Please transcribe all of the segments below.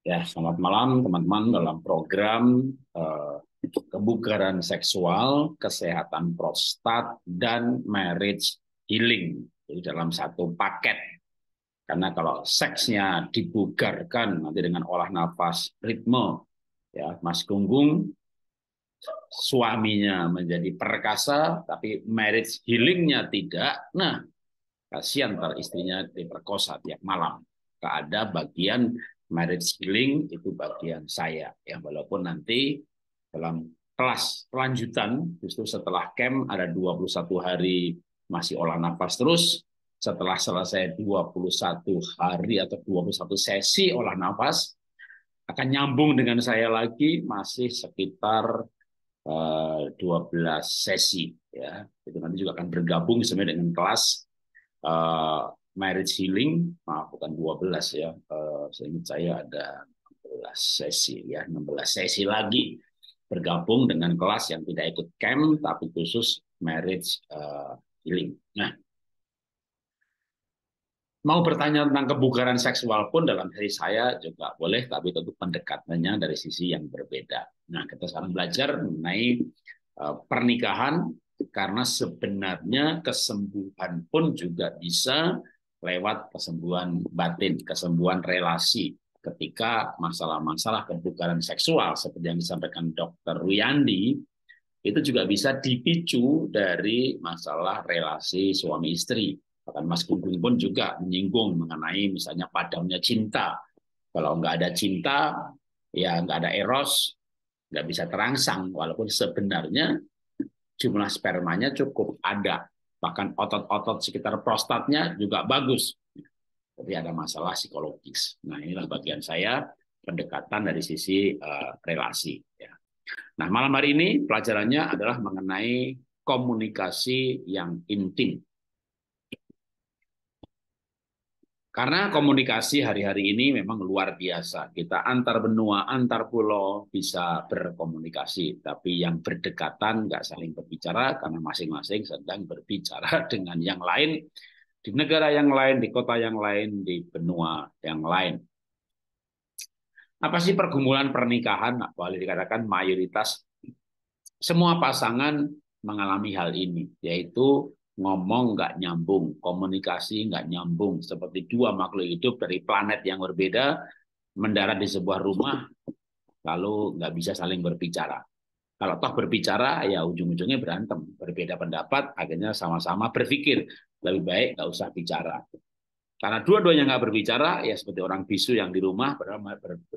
Ya, selamat malam teman-teman dalam program eh, kebugaran seksual, kesehatan prostat dan marriage healing. Jadi dalam satu paket. Karena kalau seksnya dibugarkan nanti dengan olah nafas, ritme, ya Mas Gunggung suaminya menjadi perkasa tapi marriage healingnya tidak. Nah, kasihan ntar istrinya diperkosa tiap malam. tak Ada bagian marriage healing itu bagian saya ya walaupun nanti dalam kelas lanjutan justru setelah camp ada 21 hari masih olah nafas terus setelah selesai 21 hari atau 21 sesi olah nafas akan nyambung dengan saya lagi masih sekitar eh, dua 12 sesi ya itu nanti juga akan bergabung sebenarnya dengan kelas eh, marriage healing, maaf bukan 12 ya, eh, saya seingat saya ada 16 sesi ya, 16 sesi lagi bergabung dengan kelas yang tidak ikut camp tapi khusus marriage eh, healing. Nah, mau bertanya tentang kebugaran seksual pun dalam hari saya juga boleh, tapi tentu pendekatannya dari sisi yang berbeda. Nah, kita sekarang belajar mengenai eh, pernikahan karena sebenarnya kesembuhan pun juga bisa lewat kesembuhan batin, kesembuhan relasi ketika masalah-masalah kebugaran seksual seperti yang disampaikan Dr. Ruyandi itu juga bisa dipicu dari masalah relasi suami istri. Bahkan Mas Gunggung pun juga menyinggung mengenai misalnya padamnya cinta. Kalau nggak ada cinta, ya nggak ada eros, nggak bisa terangsang. Walaupun sebenarnya jumlah spermanya cukup ada bahkan otot-otot sekitar prostatnya juga bagus. Tapi ada masalah psikologis. Nah inilah bagian saya pendekatan dari sisi uh, relasi. Ya. Nah malam hari ini pelajarannya adalah mengenai komunikasi yang intim. Karena komunikasi hari-hari ini memang luar biasa. Kita antar benua, antar pulau bisa berkomunikasi. Tapi yang berdekatan nggak saling berbicara karena masing-masing sedang berbicara dengan yang lain di negara yang lain, di kota yang lain, di benua yang lain. Apa sih pergumulan pernikahan? Nah, boleh dikatakan mayoritas semua pasangan mengalami hal ini, yaitu ngomong nggak nyambung, komunikasi nggak nyambung, seperti dua makhluk hidup dari planet yang berbeda mendarat di sebuah rumah, lalu nggak bisa saling berbicara. Kalau toh berbicara, ya ujung-ujungnya berantem, berbeda pendapat, akhirnya sama-sama berpikir lebih baik nggak usah bicara. Karena dua-duanya nggak berbicara, ya seperti orang bisu yang di rumah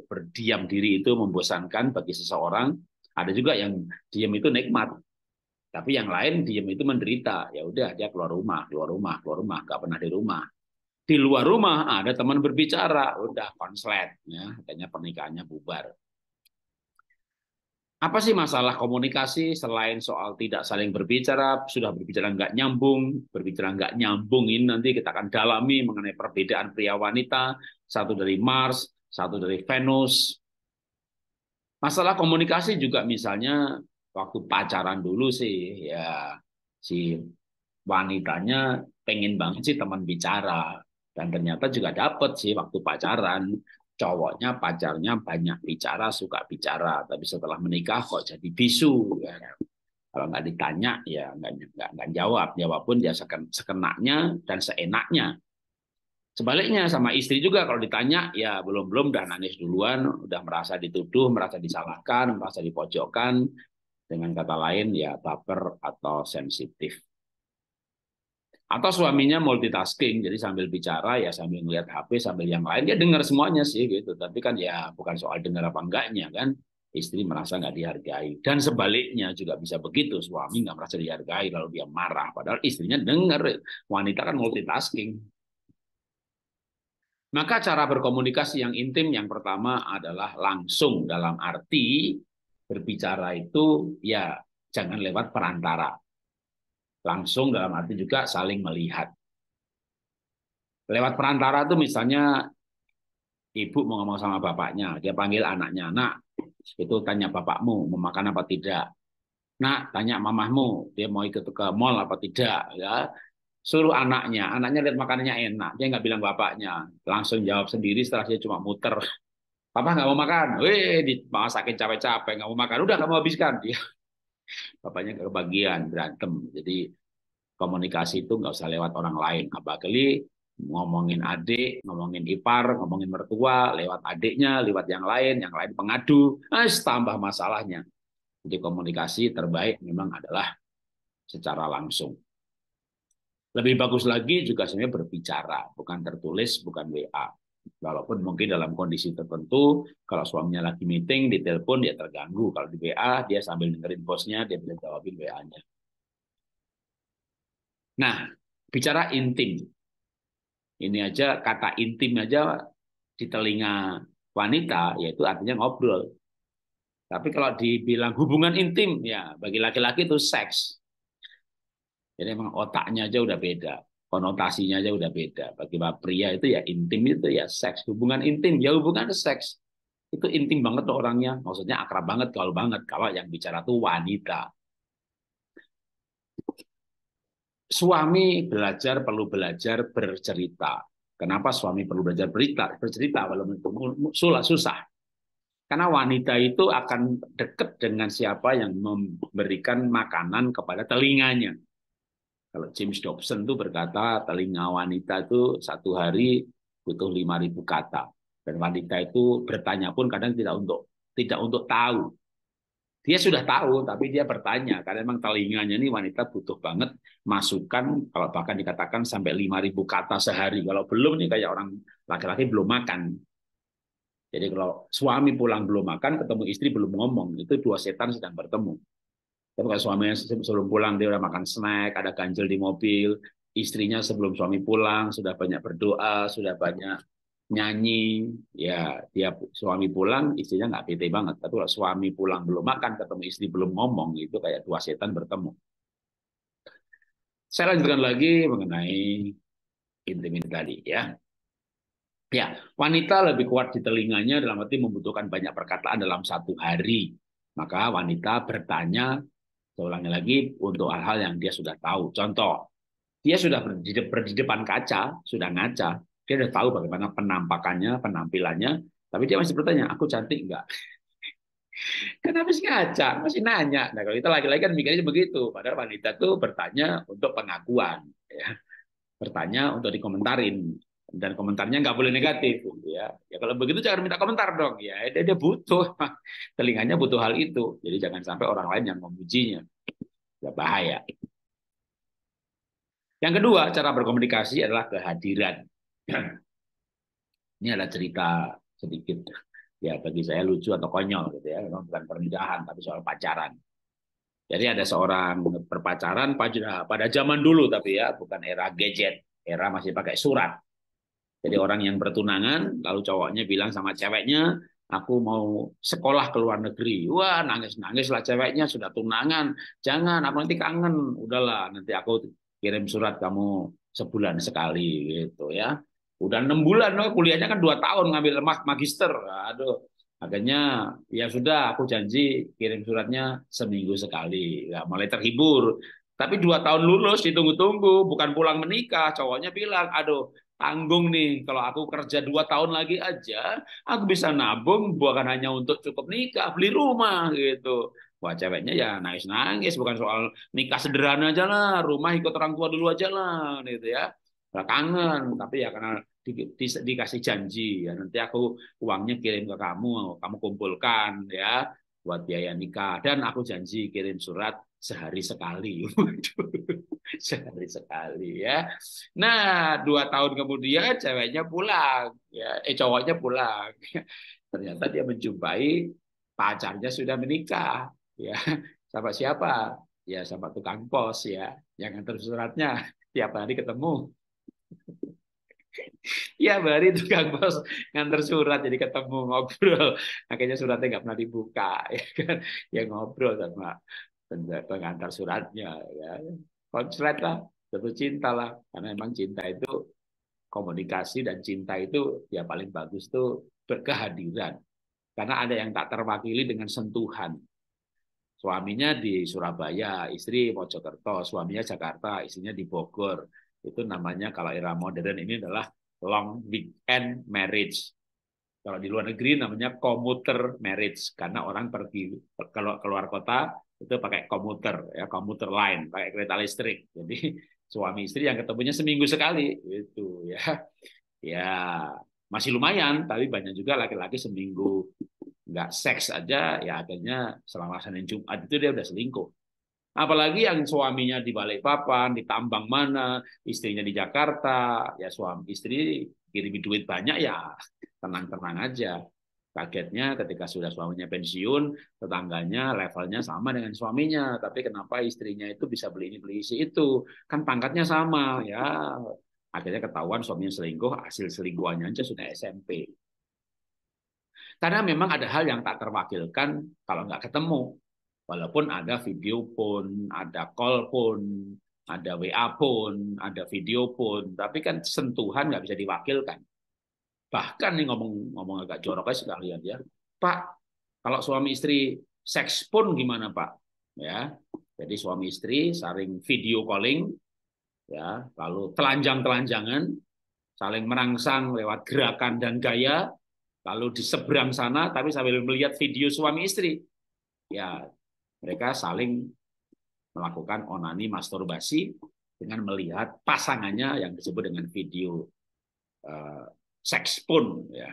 berdiam diri itu membosankan bagi seseorang. Ada juga yang diam itu nikmat, tapi yang lain diem itu menderita. Ya udah dia keluar rumah, keluar rumah, keluar rumah, nggak pernah di rumah. Di luar rumah ada teman berbicara, udah konslet, ya katanya pernikahannya bubar. Apa sih masalah komunikasi selain soal tidak saling berbicara, sudah berbicara nggak nyambung, berbicara nggak nyambung ini nanti kita akan dalami mengenai perbedaan pria wanita, satu dari Mars, satu dari Venus. Masalah komunikasi juga misalnya waktu pacaran dulu sih ya si wanitanya pengen banget sih teman bicara dan ternyata juga dapet sih waktu pacaran cowoknya pacarnya banyak bicara suka bicara tapi setelah menikah kok jadi bisu ya. kalau nggak ditanya ya nggak nggak nggak jawab jawab pun dia ya sekenaknya dan seenaknya sebaliknya sama istri juga kalau ditanya ya belum belum udah nangis duluan udah merasa dituduh merasa disalahkan merasa dipojokkan dengan kata lain ya baper atau sensitif. Atau suaminya multitasking, jadi sambil bicara ya sambil ngeliat HP, sambil yang lain, dia dengar semuanya sih gitu. Tapi kan ya bukan soal dengar apa enggaknya kan. Istri merasa nggak dihargai. Dan sebaliknya juga bisa begitu, suami nggak merasa dihargai lalu dia marah. Padahal istrinya dengar, wanita kan multitasking. Maka cara berkomunikasi yang intim yang pertama adalah langsung dalam arti berbicara itu ya jangan lewat perantara. Langsung dalam arti juga saling melihat. Lewat perantara itu misalnya ibu mau ngomong sama bapaknya, dia panggil anaknya, nak, itu tanya bapakmu mau makan apa tidak. Nak, tanya mamahmu, dia mau ikut ke mall apa tidak. Ya, suruh anaknya, anaknya lihat makanannya enak, dia nggak bilang bapaknya, langsung jawab sendiri setelah dia cuma muter Papa nggak mau makan, weh sakit capek-capek nggak mau makan, udah nggak mau habiskan. Dia, bapaknya kebagian berantem. Jadi komunikasi itu nggak usah lewat orang lain. Abah keli ngomongin adik, ngomongin ipar, ngomongin mertua, lewat adiknya, lewat yang lain, yang lain pengadu, Nah, tambah masalahnya. Jadi komunikasi terbaik memang adalah secara langsung. Lebih bagus lagi juga sebenarnya berbicara, bukan tertulis, bukan WA. Walaupun mungkin dalam kondisi tertentu, kalau suaminya lagi meeting, ditelepon, dia terganggu. Kalau di WA, dia sambil dengerin bosnya, dia bisa jawabin WA-nya. Nah, bicara intim. Ini aja kata intim aja di telinga wanita, yaitu artinya ngobrol. Tapi kalau dibilang hubungan intim, ya bagi laki-laki itu seks. Jadi memang otaknya aja udah beda konotasinya aja udah beda. Bagi pria itu ya intim itu ya seks, hubungan intim ya hubungan seks. Itu intim banget tuh orangnya, maksudnya akrab banget kalau banget. Kalau yang bicara tuh wanita. Suami belajar perlu belajar bercerita. Kenapa suami perlu belajar berita, bercerita walaupun susah, susah? Karena wanita itu akan dekat dengan siapa yang memberikan makanan kepada telinganya. Kalau James Dobson itu berkata telinga wanita itu satu hari butuh 5.000 kata. Dan wanita itu bertanya pun kadang tidak untuk tidak untuk tahu. Dia sudah tahu, tapi dia bertanya. Karena memang telinganya ini wanita butuh banget masukan, kalau bahkan dikatakan sampai 5.000 kata sehari. Kalau belum nih kayak orang laki-laki belum makan. Jadi kalau suami pulang belum makan, ketemu istri belum ngomong, itu dua setan sedang bertemu. Tapi kalau suaminya sebelum pulang dia udah makan snack, ada ganjil di mobil, istrinya sebelum suami pulang sudah banyak berdoa, sudah banyak nyanyi, ya tiap suami pulang istrinya nggak bete banget. Tapi kalau suami pulang belum makan, ketemu istri belum ngomong, itu kayak dua setan bertemu. Saya lanjutkan lagi mengenai intimin tadi ya. Ya, wanita lebih kuat di telinganya dalam arti membutuhkan banyak perkataan dalam satu hari. Maka wanita bertanya saya ulangi lagi untuk hal-hal yang dia sudah tahu. Contoh, dia sudah di, depan kaca, sudah ngaca, dia sudah tahu bagaimana penampakannya, penampilannya, tapi dia masih bertanya, aku cantik nggak? kenapa sih ngaca, masih nanya. Nah kalau kita laki-laki kan mikirnya begitu, padahal wanita tuh bertanya untuk pengakuan, ya. bertanya untuk dikomentarin dan komentarnya nggak boleh negatif ya ya kalau begitu jangan minta komentar dong ya dia, dia butuh telinganya butuh hal itu jadi jangan sampai orang lain yang memujinya ya bahaya yang kedua cara berkomunikasi adalah kehadiran ini adalah cerita sedikit ya bagi saya lucu atau konyol gitu ya memang bukan pernikahan tapi soal pacaran jadi ada seorang berpacaran pada zaman dulu tapi ya bukan era gadget era masih pakai surat jadi orang yang bertunangan, lalu cowoknya bilang sama ceweknya, aku mau sekolah ke luar negeri. Wah, nangis-nangis lah ceweknya, sudah tunangan. Jangan, aku nanti kangen. Udahlah, nanti aku kirim surat kamu sebulan sekali gitu ya. Udah enam bulan, loh, kuliahnya kan dua tahun ngambil magister. Aduh, Akhirnya ya sudah aku janji kirim suratnya seminggu sekali. Ya, mulai terhibur. Tapi dua tahun lulus ditunggu-tunggu, bukan pulang menikah. Cowoknya bilang, aduh tanggung nih kalau aku kerja dua tahun lagi aja aku bisa nabung bukan hanya untuk cukup nikah beli rumah gitu buat ceweknya ya nangis nangis bukan soal nikah sederhana aja lah rumah ikut orang tua dulu aja lah gitu ya Kangen tapi ya karena di, di, dikasih janji ya nanti aku uangnya kirim ke kamu kamu kumpulkan ya buat biaya nikah dan aku janji kirim surat sehari sekali. sehari sekali ya. Nah, dua tahun kemudian ceweknya pulang, ya, eh cowoknya pulang. Ternyata dia menjumpai pacarnya sudah menikah, ya. Sama siapa? Ya sama tukang pos ya, yang antar suratnya tiap hari ketemu. Ya hari tukang pos nganter surat jadi ketemu ngobrol. Akhirnya suratnya nggak pernah dibuka, ya kan? Ya ngobrol sama pengantar suratnya ya konslet lah tentu cinta lah karena memang cinta itu komunikasi dan cinta itu ya paling bagus tuh berkehadiran karena ada yang tak terwakili dengan sentuhan suaminya di Surabaya istri Mojokerto suaminya Jakarta istrinya di Bogor itu namanya kalau era modern ini adalah long weekend marriage kalau di luar negeri namanya commuter marriage karena orang pergi kalau keluar kota itu pakai komuter ya komuter lain pakai kereta listrik jadi suami istri yang ketemunya seminggu sekali itu ya ya masih lumayan tapi banyak juga laki-laki seminggu nggak seks aja ya akhirnya selama Senin Jumat itu dia udah selingkuh Apalagi yang suaminya di Balikpapan, di Tambang mana, istrinya di Jakarta, ya suami istri kirim duit banyak ya tenang-tenang aja. Kagetnya ketika sudah suaminya pensiun, tetangganya levelnya sama dengan suaminya, tapi kenapa istrinya itu bisa beli ini beli isi itu? Kan pangkatnya sama ya. Akhirnya ketahuan suaminya selingkuh, hasil selingkuhannya aja sudah SMP. Karena memang ada hal yang tak terwakilkan kalau nggak ketemu. Walaupun ada video pun, ada call pun, ada WA pun, ada video pun, tapi kan sentuhan nggak bisa diwakilkan bahkan nih ngomong ngomong agak jorok aja sekalian ya pak kalau suami istri seks pun gimana pak ya jadi suami istri saling video calling ya lalu telanjang telanjangan saling merangsang lewat gerakan dan gaya lalu di seberang sana tapi sambil melihat video suami istri ya mereka saling melakukan onani masturbasi dengan melihat pasangannya yang disebut dengan video eh, seks pun ya.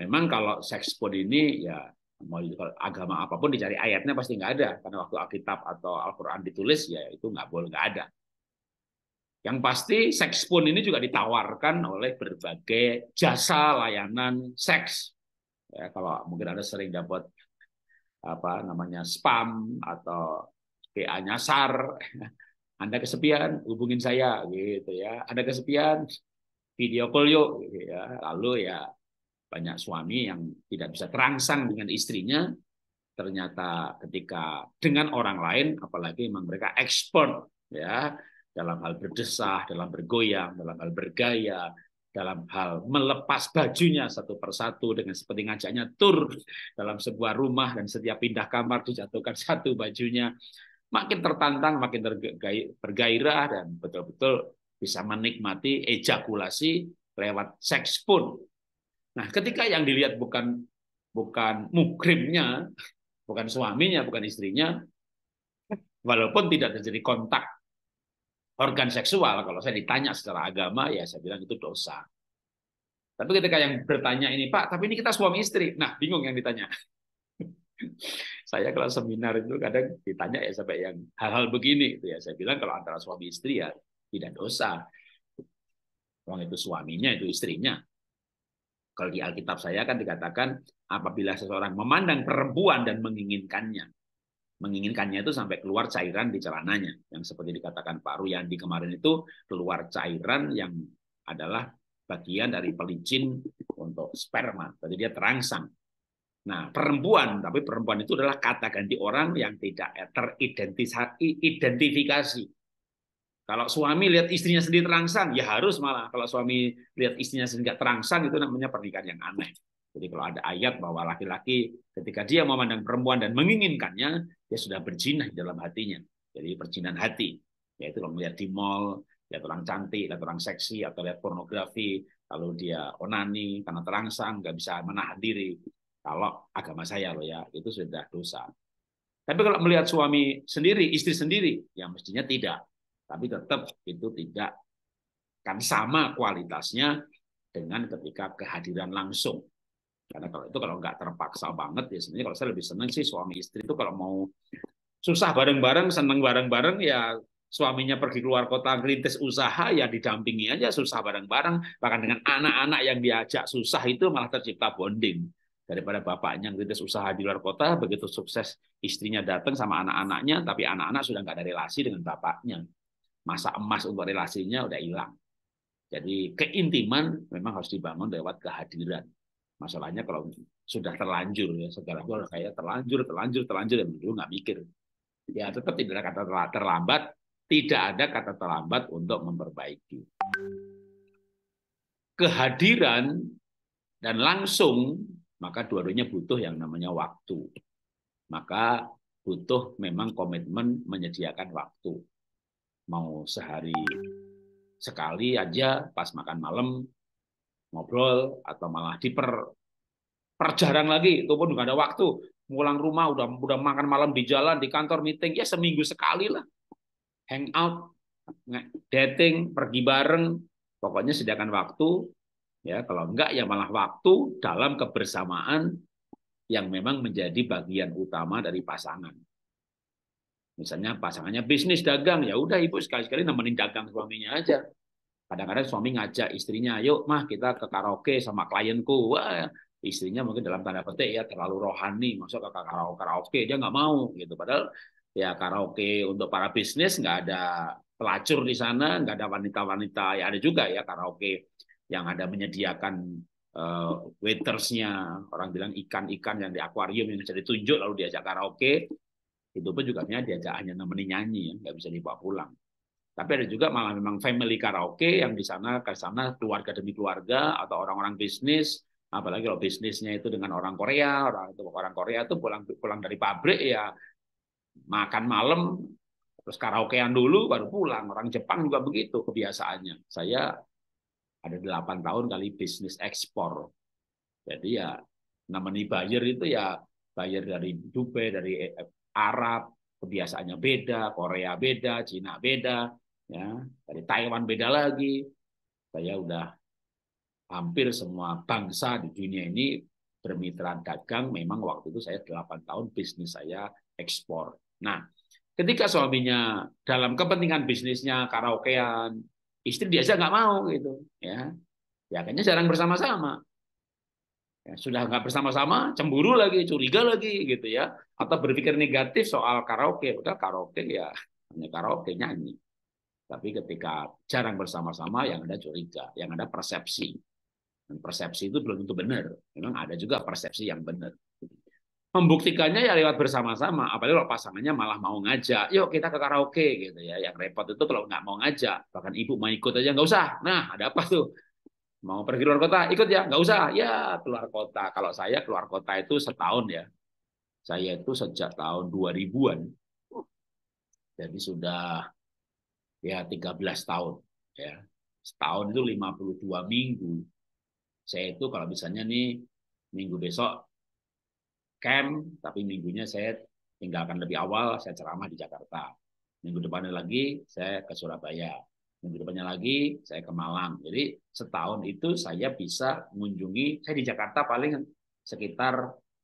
Memang kalau seks pun ini ya mau agama apapun dicari ayatnya pasti nggak ada karena waktu Alkitab atau Al-Qur'an ditulis ya itu nggak boleh nggak ada. Yang pasti seks pun ini juga ditawarkan oleh berbagai jasa layanan seks. Ya, kalau mungkin ada sering dapat apa namanya spam atau PA nyasar. Anda kesepian, hubungin saya gitu ya. Anda kesepian, video call yuk gitu ya lalu ya banyak suami yang tidak bisa terangsang dengan istrinya ternyata ketika dengan orang lain apalagi memang mereka ekspor ya dalam hal berdesah dalam bergoyang dalam hal bergaya dalam hal melepas bajunya satu persatu dengan seperti ngajaknya tur dalam sebuah rumah dan setiap pindah kamar dijatuhkan satu bajunya makin tertantang makin bergairah dan betul-betul bisa menikmati ejakulasi lewat seks pun. Nah, ketika yang dilihat bukan bukan mukrimnya, bukan suaminya, bukan istrinya, walaupun tidak terjadi kontak organ seksual, kalau saya ditanya secara agama, ya saya bilang itu dosa. Tapi ketika yang bertanya ini, Pak, tapi ini kita suami istri. Nah, bingung yang ditanya. saya kalau seminar itu kadang ditanya ya sampai yang hal-hal begini. Itu ya saya bilang kalau antara suami istri ya tidak dosa. Wong itu suaminya, itu istrinya. Kalau di Alkitab saya kan dikatakan apabila seseorang memandang perempuan dan menginginkannya. Menginginkannya itu sampai keluar cairan di celananya. Yang seperti dikatakan Pak Ruyandi kemarin itu keluar cairan yang adalah bagian dari pelicin untuk sperma. Jadi dia terangsang. Nah, perempuan, tapi perempuan itu adalah kata ganti orang yang tidak teridentifikasi. Kalau suami lihat istrinya sendiri terangsang, ya harus malah. Kalau suami lihat istrinya sendiri nggak terangsang, itu namanya pernikahan yang aneh. Jadi kalau ada ayat bahwa laki-laki ketika dia memandang perempuan dan menginginkannya, dia sudah berjinah di dalam hatinya. Jadi perjinan hati, yaitu kalau melihat di mall, lihat orang cantik, lihat orang seksi, atau lihat pornografi, lalu dia onani karena terangsang, nggak bisa menahan diri. Kalau agama saya loh ya, itu sudah dosa. Tapi kalau melihat suami sendiri, istri sendiri, ya mestinya tidak. Tapi tetap itu tidak kan sama kualitasnya dengan ketika kehadiran langsung. Karena kalau itu kalau nggak terpaksa banget ya sebenarnya kalau saya lebih senang sih suami istri itu kalau mau susah bareng-bareng, seneng bareng-bareng ya suaminya pergi keluar kota ngerintis usaha ya didampingi aja susah bareng-bareng bahkan dengan anak-anak yang diajak susah itu malah tercipta bonding daripada bapaknya ngerintis usaha di luar kota begitu sukses istrinya datang sama anak-anaknya tapi anak-anak sudah nggak ada relasi dengan bapaknya masa emas untuk relasinya udah hilang. Jadi keintiman memang harus dibangun lewat kehadiran. Masalahnya kalau sudah terlanjur ya segala hal saya terlanjur, terlanjur, terlanjur dan dulu nggak mikir. Ya tetap tidak ada kata terlambat, tidak ada kata terlambat untuk memperbaiki. Kehadiran dan langsung maka dua-duanya butuh yang namanya waktu. Maka butuh memang komitmen menyediakan waktu mau sehari sekali aja pas makan malam ngobrol atau malah diper perjarang lagi itu pun nggak ada waktu pulang rumah udah udah makan malam di jalan di kantor meeting ya seminggu sekali lah hang out, dating pergi bareng pokoknya sediakan waktu ya kalau enggak ya malah waktu dalam kebersamaan yang memang menjadi bagian utama dari pasangan Misalnya pasangannya bisnis dagang, ya udah ibu sekali-sekali nemenin dagang suaminya aja. Kadang-kadang suami ngajak istrinya, yuk mah kita ke karaoke sama klienku. Wah, istrinya mungkin dalam tanda petik ya terlalu rohani, masuk ke karaoke, karaoke dia nggak mau gitu. Padahal ya karaoke untuk para bisnis nggak ada pelacur di sana, nggak ada wanita-wanita. Ya ada juga ya karaoke yang ada menyediakan uh, waitersnya orang bilang ikan-ikan yang di akuarium yang bisa ditunjuk lalu diajak karaoke itu pun juga diajak hanya nemenin nyanyi ya nggak bisa dibawa pulang tapi ada juga malah memang family karaoke yang di sana ke sana keluarga demi keluarga atau orang-orang bisnis apalagi kalau bisnisnya itu dengan orang Korea orang itu orang Korea itu pulang pulang dari pabrik ya makan malam terus karaokean dulu baru pulang orang Jepang juga begitu kebiasaannya saya ada delapan tahun kali bisnis ekspor jadi ya namanya buyer itu ya bayar dari Dubai dari Arab kebiasaannya beda, Korea beda, Cina beda, ya dari Taiwan beda lagi. Saya udah hampir semua bangsa di dunia ini bermitra dagang. Memang waktu itu saya 8 tahun bisnis saya ekspor. Nah, ketika suaminya dalam kepentingan bisnisnya karaokean, istri dia saja nggak mau gitu, ya. Ya akhirnya jarang bersama-sama ya, sudah nggak bersama-sama cemburu lagi curiga lagi gitu ya atau berpikir negatif soal karaoke udah karaoke ya hanya karaoke nyanyi tapi ketika jarang bersama-sama yang ada curiga yang ada persepsi dan persepsi itu belum tentu benar memang ada juga persepsi yang benar membuktikannya ya lewat bersama-sama apalagi kalau pasangannya malah mau ngajak yuk kita ke karaoke gitu ya yang repot itu kalau nggak mau ngajak bahkan ibu mau ikut aja nggak usah nah ada apa tuh Mau pergi luar kota, ikut ya. Nggak usah. Ya, keluar kota. Kalau saya keluar kota itu setahun ya. Saya itu sejak tahun 2000-an. Jadi sudah ya 13 tahun. ya Setahun itu 52 minggu. Saya itu kalau misalnya nih minggu besok camp, tapi minggunya saya tinggalkan lebih awal, saya ceramah di Jakarta. Minggu depannya lagi saya ke Surabaya minggu depannya lagi saya ke Malang. Jadi setahun itu saya bisa mengunjungi, saya di Jakarta paling sekitar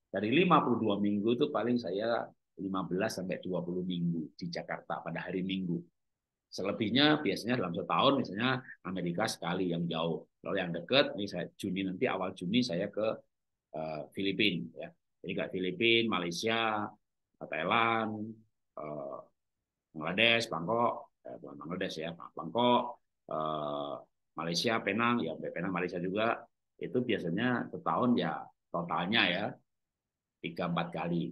dari 52 minggu itu paling saya 15 sampai 20 minggu di Jakarta pada hari Minggu. Selebihnya biasanya dalam setahun misalnya Amerika sekali yang jauh. Kalau yang dekat misalnya Juni nanti awal Juni saya ke uh, Filipina ya. Jadi ke Filipina, Malaysia, Thailand, uh, Bangladesh, Bangkok, Eh, bukan Bangladesh ya, Bangkok, eh, Malaysia, Penang, ya Penang Malaysia juga itu biasanya setahun ya totalnya ya tiga empat kali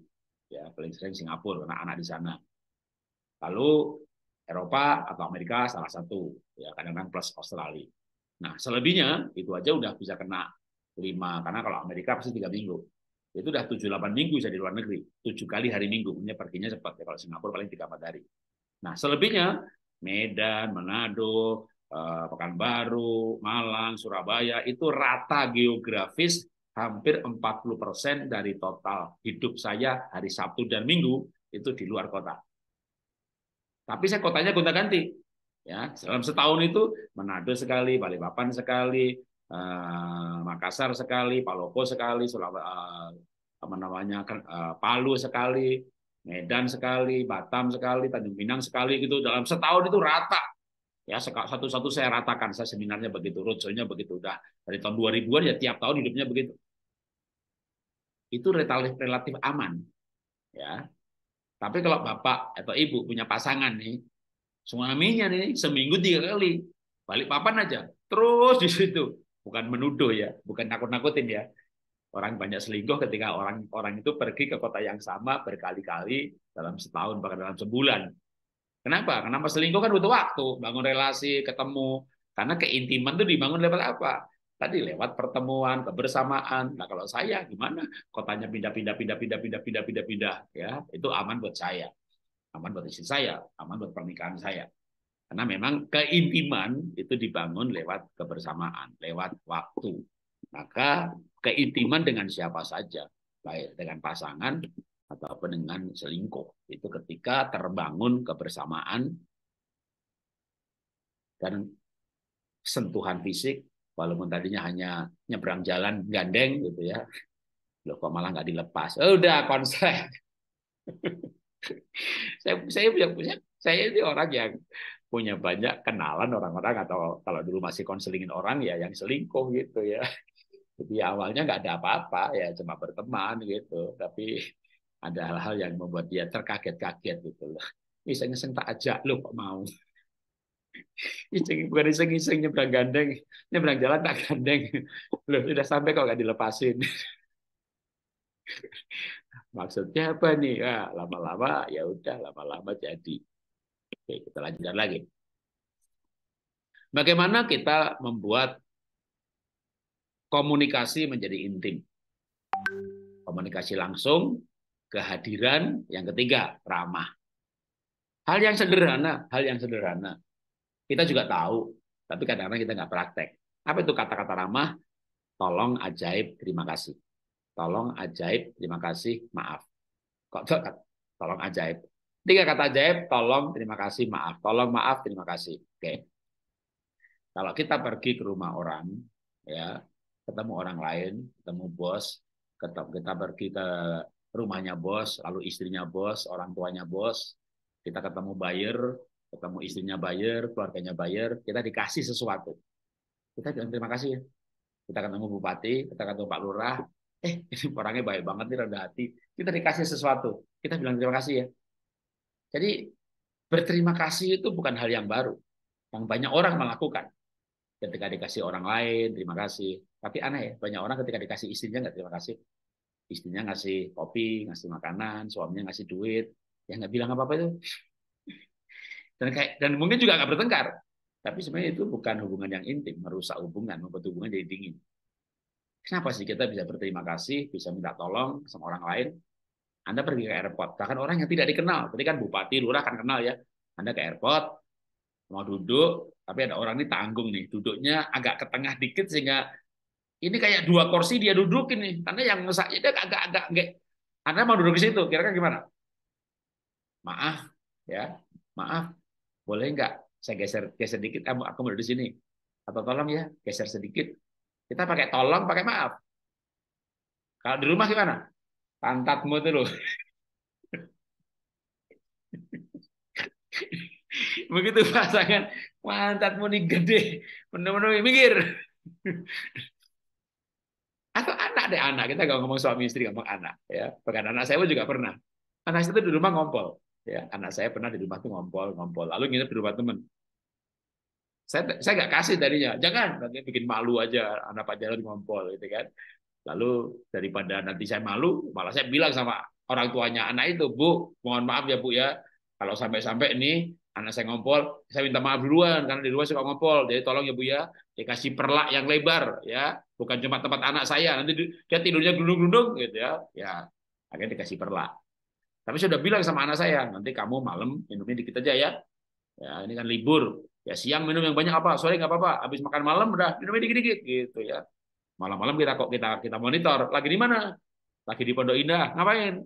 ya paling sering Singapura karena anak di sana. Lalu Eropa atau Amerika salah satu ya kadang-kadang plus Australia. Nah selebihnya itu aja udah bisa kena lima karena kalau Amerika pasti tiga minggu itu udah tujuh delapan minggu bisa di luar negeri. tujuh kali hari minggu, punya perginya cepat. Ya, kalau Singapura paling tiga empat hari. Nah, selebihnya Medan, Manado, eh, Pekanbaru, Malang, Surabaya itu rata geografis hampir 40% dari total hidup saya hari Sabtu dan Minggu itu di luar kota. Tapi saya kotanya gonta-ganti. Ya, dalam setahun itu Manado sekali, Balikpapan sekali, eh, Makassar sekali, Palopo sekali, Sulawesi eh, apa namanya eh, Palu sekali, Medan sekali, Batam sekali, Tanjung Pinang sekali gitu dalam setahun itu rata. Ya satu-satu saya ratakan, saya seminarnya begitu, roadshow begitu udah dari tahun 2000-an ya tiap tahun hidupnya begitu. Itu relatif, relatif aman. Ya. Tapi kalau bapak atau ibu punya pasangan nih, suaminya nih seminggu tiga kali balik papan aja, terus di situ. Bukan menuduh ya, bukan nakut-nakutin ya Orang banyak selingkuh ketika orang orang itu pergi ke kota yang sama berkali-kali dalam setahun bahkan dalam sebulan. Kenapa? Kenapa selingkuh kan butuh waktu, bangun relasi, ketemu. Karena keintiman itu dibangun lewat apa? Tadi lewat pertemuan, kebersamaan. Nah kalau saya gimana? Kotanya pindah-pindah, pindah-pindah, pindah-pindah, pindah-pindah. Ya itu aman buat saya, aman buat istri saya, aman buat pernikahan saya. Karena memang keintiman itu dibangun lewat kebersamaan, lewat waktu. Maka keintiman dengan siapa saja, baik dengan pasangan ataupun dengan selingkuh, itu ketika terbangun kebersamaan dan sentuhan fisik, walaupun tadinya hanya nyebrang jalan gandeng gitu ya, loh kok malah nggak dilepas, oh, udah konsep. saya saya punya punya saya ini orang yang punya banyak kenalan orang-orang atau kalau dulu masih konselingin orang ya yang selingkuh gitu ya jadi awalnya nggak ada apa-apa ya cuma berteman gitu, tapi ada hal-hal yang membuat dia terkaget-kaget gitu loh. Iseng-iseng tak ajak lo kok mau. Iseng, bukan iseng-iseng nyebrang gandeng, nyebrang jalan tak gandeng. Lo sudah sampai kok nggak dilepasin. Maksudnya apa nih? nah, lama-lama ya udah, lama-lama jadi. Oke, kita lanjutkan lagi. Bagaimana kita membuat komunikasi menjadi intim. Komunikasi langsung, kehadiran, yang ketiga ramah. Hal yang sederhana, hal yang sederhana. Kita juga tahu, tapi kadang-kadang kita nggak praktek. Apa itu kata-kata ramah? Tolong ajaib, terima kasih. Tolong ajaib, terima kasih, maaf. Kok tolong ajaib. Tiga kata ajaib, tolong, terima kasih, maaf. Tolong, maaf, terima kasih. Oke. Okay. Kalau kita pergi ke rumah orang, ya ketemu orang lain, ketemu bos, kita pergi ke rumahnya bos, lalu istrinya bos, orang tuanya bos, kita ketemu buyer, ketemu istrinya buyer, keluarganya buyer, kita dikasih sesuatu. Kita bilang terima kasih ya. Kita ketemu bupati, kita ketemu Pak Lurah, eh ini orangnya baik banget nih rendah hati. Kita dikasih sesuatu, kita bilang terima kasih ya. Jadi berterima kasih itu bukan hal yang baru. Yang banyak orang melakukan. Ketika dikasih orang lain, terima kasih. Tapi aneh ya, banyak orang ketika dikasih istrinya nggak terima kasih. Istrinya ngasih kopi, ngasih makanan, suaminya ngasih duit, ya nggak bilang apa-apa itu. Dan kayak, dan mungkin juga nggak bertengkar. Tapi sebenarnya itu bukan hubungan yang intim, merusak hubungan, membuat hubungan jadi dingin. Kenapa sih kita bisa berterima kasih, bisa minta tolong sama orang lain? Anda pergi ke airport, bahkan orang yang tidak dikenal. Tadi kan bupati, lurah kan kenal ya. Anda ke airport, mau duduk, tapi ada orang ini tanggung nih, duduknya agak ke tengah dikit sehingga ini kayak dua kursi dia duduk ini, karena yang ngesaknya dia agak agak nggak anda mau duduk di situ kira-kira gimana maaf ya maaf boleh nggak saya geser geser sedikit aku, mau duduk di sini atau tolong ya geser sedikit kita pakai tolong pakai maaf kalau di rumah gimana pantatmu terus. loh begitu pasangan pantatmu nih gede benar-benar mikir atau anak deh anak kita nggak ngomong suami istri ngomong anak ya bahkan anak saya pun juga pernah anak saya itu di rumah ngompol ya anak saya pernah di rumah tuh ngompol ngompol lalu nginep di rumah temen saya saya nggak kasih tadinya jangan nanti bikin malu aja anak pak jalan ngompol gitu kan lalu daripada nanti saya malu malah saya bilang sama orang tuanya anak itu bu mohon maaf ya bu ya kalau sampai-sampai ini anak saya ngompol, saya minta maaf duluan karena di luar suka ngompol. Jadi tolong ya Bu ya, dikasih perlak yang lebar ya, bukan cuma tempat anak saya. Nanti dia tidurnya gelundung-gelundung gitu ya. Ya, akhirnya dikasih perlak. Tapi sudah bilang sama anak saya, nanti kamu malam minumnya dikit aja ya. Ya, ini kan libur. Ya siang minum yang banyak apa? Sore nggak apa-apa. Habis makan malam udah minumnya dikit-dikit gitu ya. Malam-malam kita kok kita kita monitor lagi di mana? Lagi di Pondok Indah. Ngapain?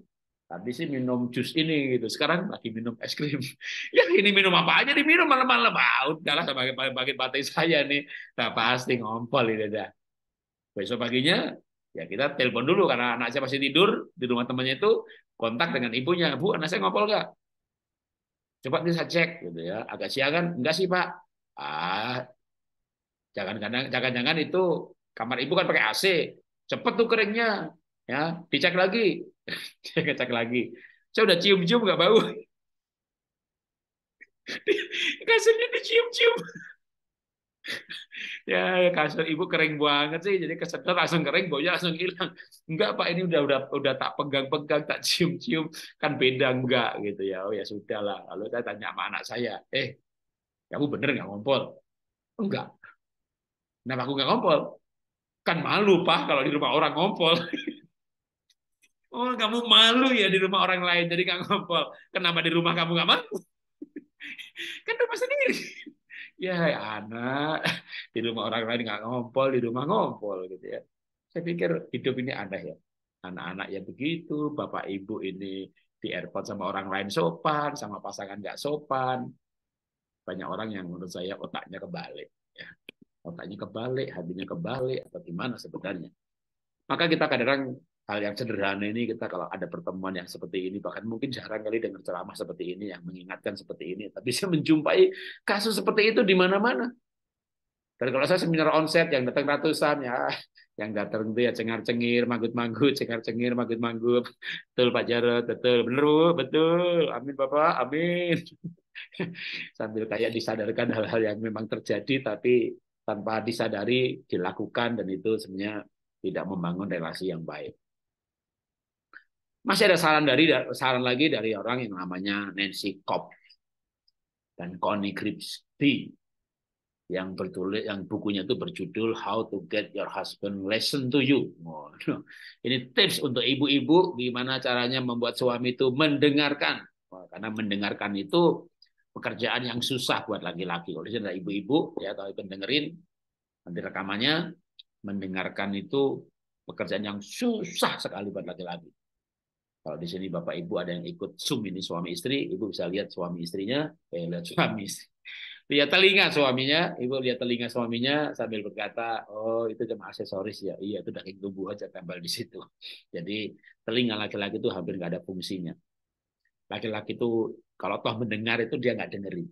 Tadi sih minum jus ini gitu, sekarang lagi minum es krim. ya ini minum apa aja diminum malam-malam. Ah, sebagai sama pakai batik saya nih. Tak nah, pasti ngompol ini ada. Besok paginya ya kita telepon dulu karena anak saya masih tidur di rumah temannya itu kontak dengan ibunya. Bu, anak saya ngompol enggak? Coba bisa cek gitu ya. Agak siang kan enggak sih, Pak? Ah, jangan kadang jangan-jangan itu kamar ibu kan pakai AC. Cepet tuh keringnya. Ya, dicek lagi Dia ngecek lagi. Saya udah cium-cium nggak bau. Kasurnya dicium-cium. cium ya, ya kasur ibu kering banget sih jadi kesedot langsung kering baunya langsung hilang enggak pak ini udah udah udah tak pegang-pegang tak cium-cium kan beda enggak gitu ya oh ya sudah lah lalu saya tanya sama anak saya eh kamu bener nggak ngompol enggak kenapa aku nggak ngompol kan malu pak kalau di rumah orang ngompol Oh, kamu malu ya di rumah orang lain, jadi gak ngompol. Kenapa kan di rumah kamu gak malu? kan rumah sendiri. Ya, ya, anak, di rumah orang lain gak ngompol, di rumah ngompol gitu ya. Saya pikir hidup ini aneh ya. Anak-anak ya begitu, bapak ibu ini di airport sama orang lain sopan, sama pasangan gak sopan. Banyak orang yang menurut saya otaknya kebalik. Ya. Otaknya kebalik, hatinya kebalik, atau gimana sebenarnya. Maka kita kadang kadang hal yang sederhana ini kita kalau ada pertemuan yang seperti ini bahkan mungkin jarang kali dengar ceramah seperti ini yang mengingatkan seperti ini tapi saya menjumpai kasus seperti itu di mana-mana dan kalau saya seminar onset yang datang ratusan ya yang datang itu ya cengar-cengir, manggut-manggut, cengar-cengir, manggut-manggut. Betul Pak Jarod, betul. benar, betul. Amin Bapak, amin. Sambil kayak disadarkan hal-hal yang memang terjadi tapi tanpa disadari dilakukan dan itu sebenarnya tidak membangun relasi yang baik. Masih ada saran dari saran lagi dari orang yang namanya Nancy Cobb dan Connie Grimsby yang bertulis yang bukunya itu berjudul How to Get Your Husband Listen to You. ini tips untuk ibu-ibu gimana caranya membuat suami itu mendengarkan. karena mendengarkan itu pekerjaan yang susah buat laki-laki. Oleh karena ibu-ibu ya tahu pendengerin nanti rekamannya mendengarkan itu pekerjaan yang susah sekali buat laki-laki. Kalau di sini Bapak Ibu ada yang ikut Zoom ini suami istri, Ibu bisa lihat suami istrinya, eh, lihat suami istri. Lihat telinga suaminya, Ibu lihat telinga suaminya sambil berkata, oh itu cuma aksesoris ya, iya itu daging tubuh aja tempel di situ. Jadi telinga laki-laki itu hampir nggak ada fungsinya. Laki-laki itu kalau toh mendengar itu dia nggak dengerin.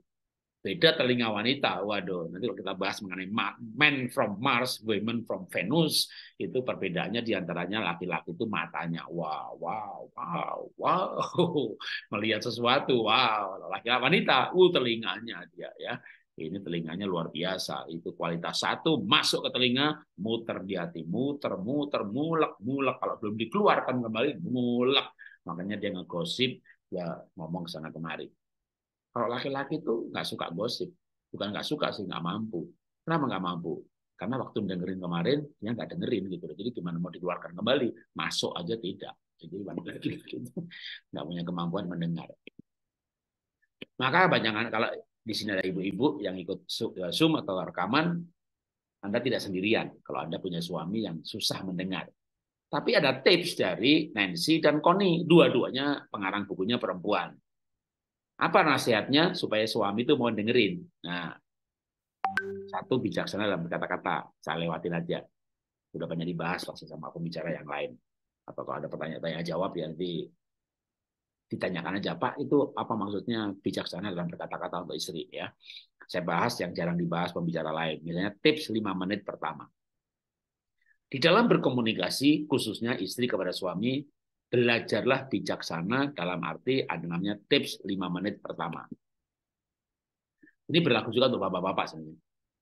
Beda telinga wanita, waduh. Nanti kalau kita bahas mengenai men from Mars, women from Venus, itu perbedaannya diantaranya laki-laki itu matanya, wow, wow, wow, wow, melihat sesuatu, wow. Laki-laki wanita, uh, telinganya dia ya. Ini telinganya luar biasa. Itu kualitas satu masuk ke telinga, muter di hati, muter, muter, mulek, mulek. Kalau belum dikeluarkan kembali, mulak Makanya dia ngegosip, ya ngomong sana kemari. Kalau laki-laki itu nggak suka gosip, bukan nggak suka sih, nggak mampu. Kenapa nggak mampu? Karena waktu dengerin kemarin, dia nggak dengerin gitu. Jadi gimana mau dikeluarkan kembali? Masuk aja tidak. Jadi laki-laki nggak punya kemampuan mendengar. Maka jangan kalau di sini ada ibu-ibu yang ikut e, Zoom atau rekaman, Anda tidak sendirian kalau Anda punya suami yang susah mendengar. Tapi ada tips dari Nancy dan Connie, dua-duanya pengarang bukunya perempuan. Apa nasihatnya supaya suami itu mau dengerin? Nah, satu bijaksana dalam berkata-kata. Saya lewatin aja. Sudah banyak dibahas langsung sama pembicara yang lain. Atau kalau ada pertanyaan tanya jawab ya nanti ditanyakan aja Pak itu apa maksudnya bijaksana dalam berkata-kata untuk istri ya. Saya bahas yang jarang dibahas pembicara lain. Misalnya tips 5 menit pertama. Di dalam berkomunikasi, khususnya istri kepada suami, belajarlah bijaksana dalam arti ada namanya tips 5 menit pertama. Ini berlaku juga untuk bapak-bapak sendiri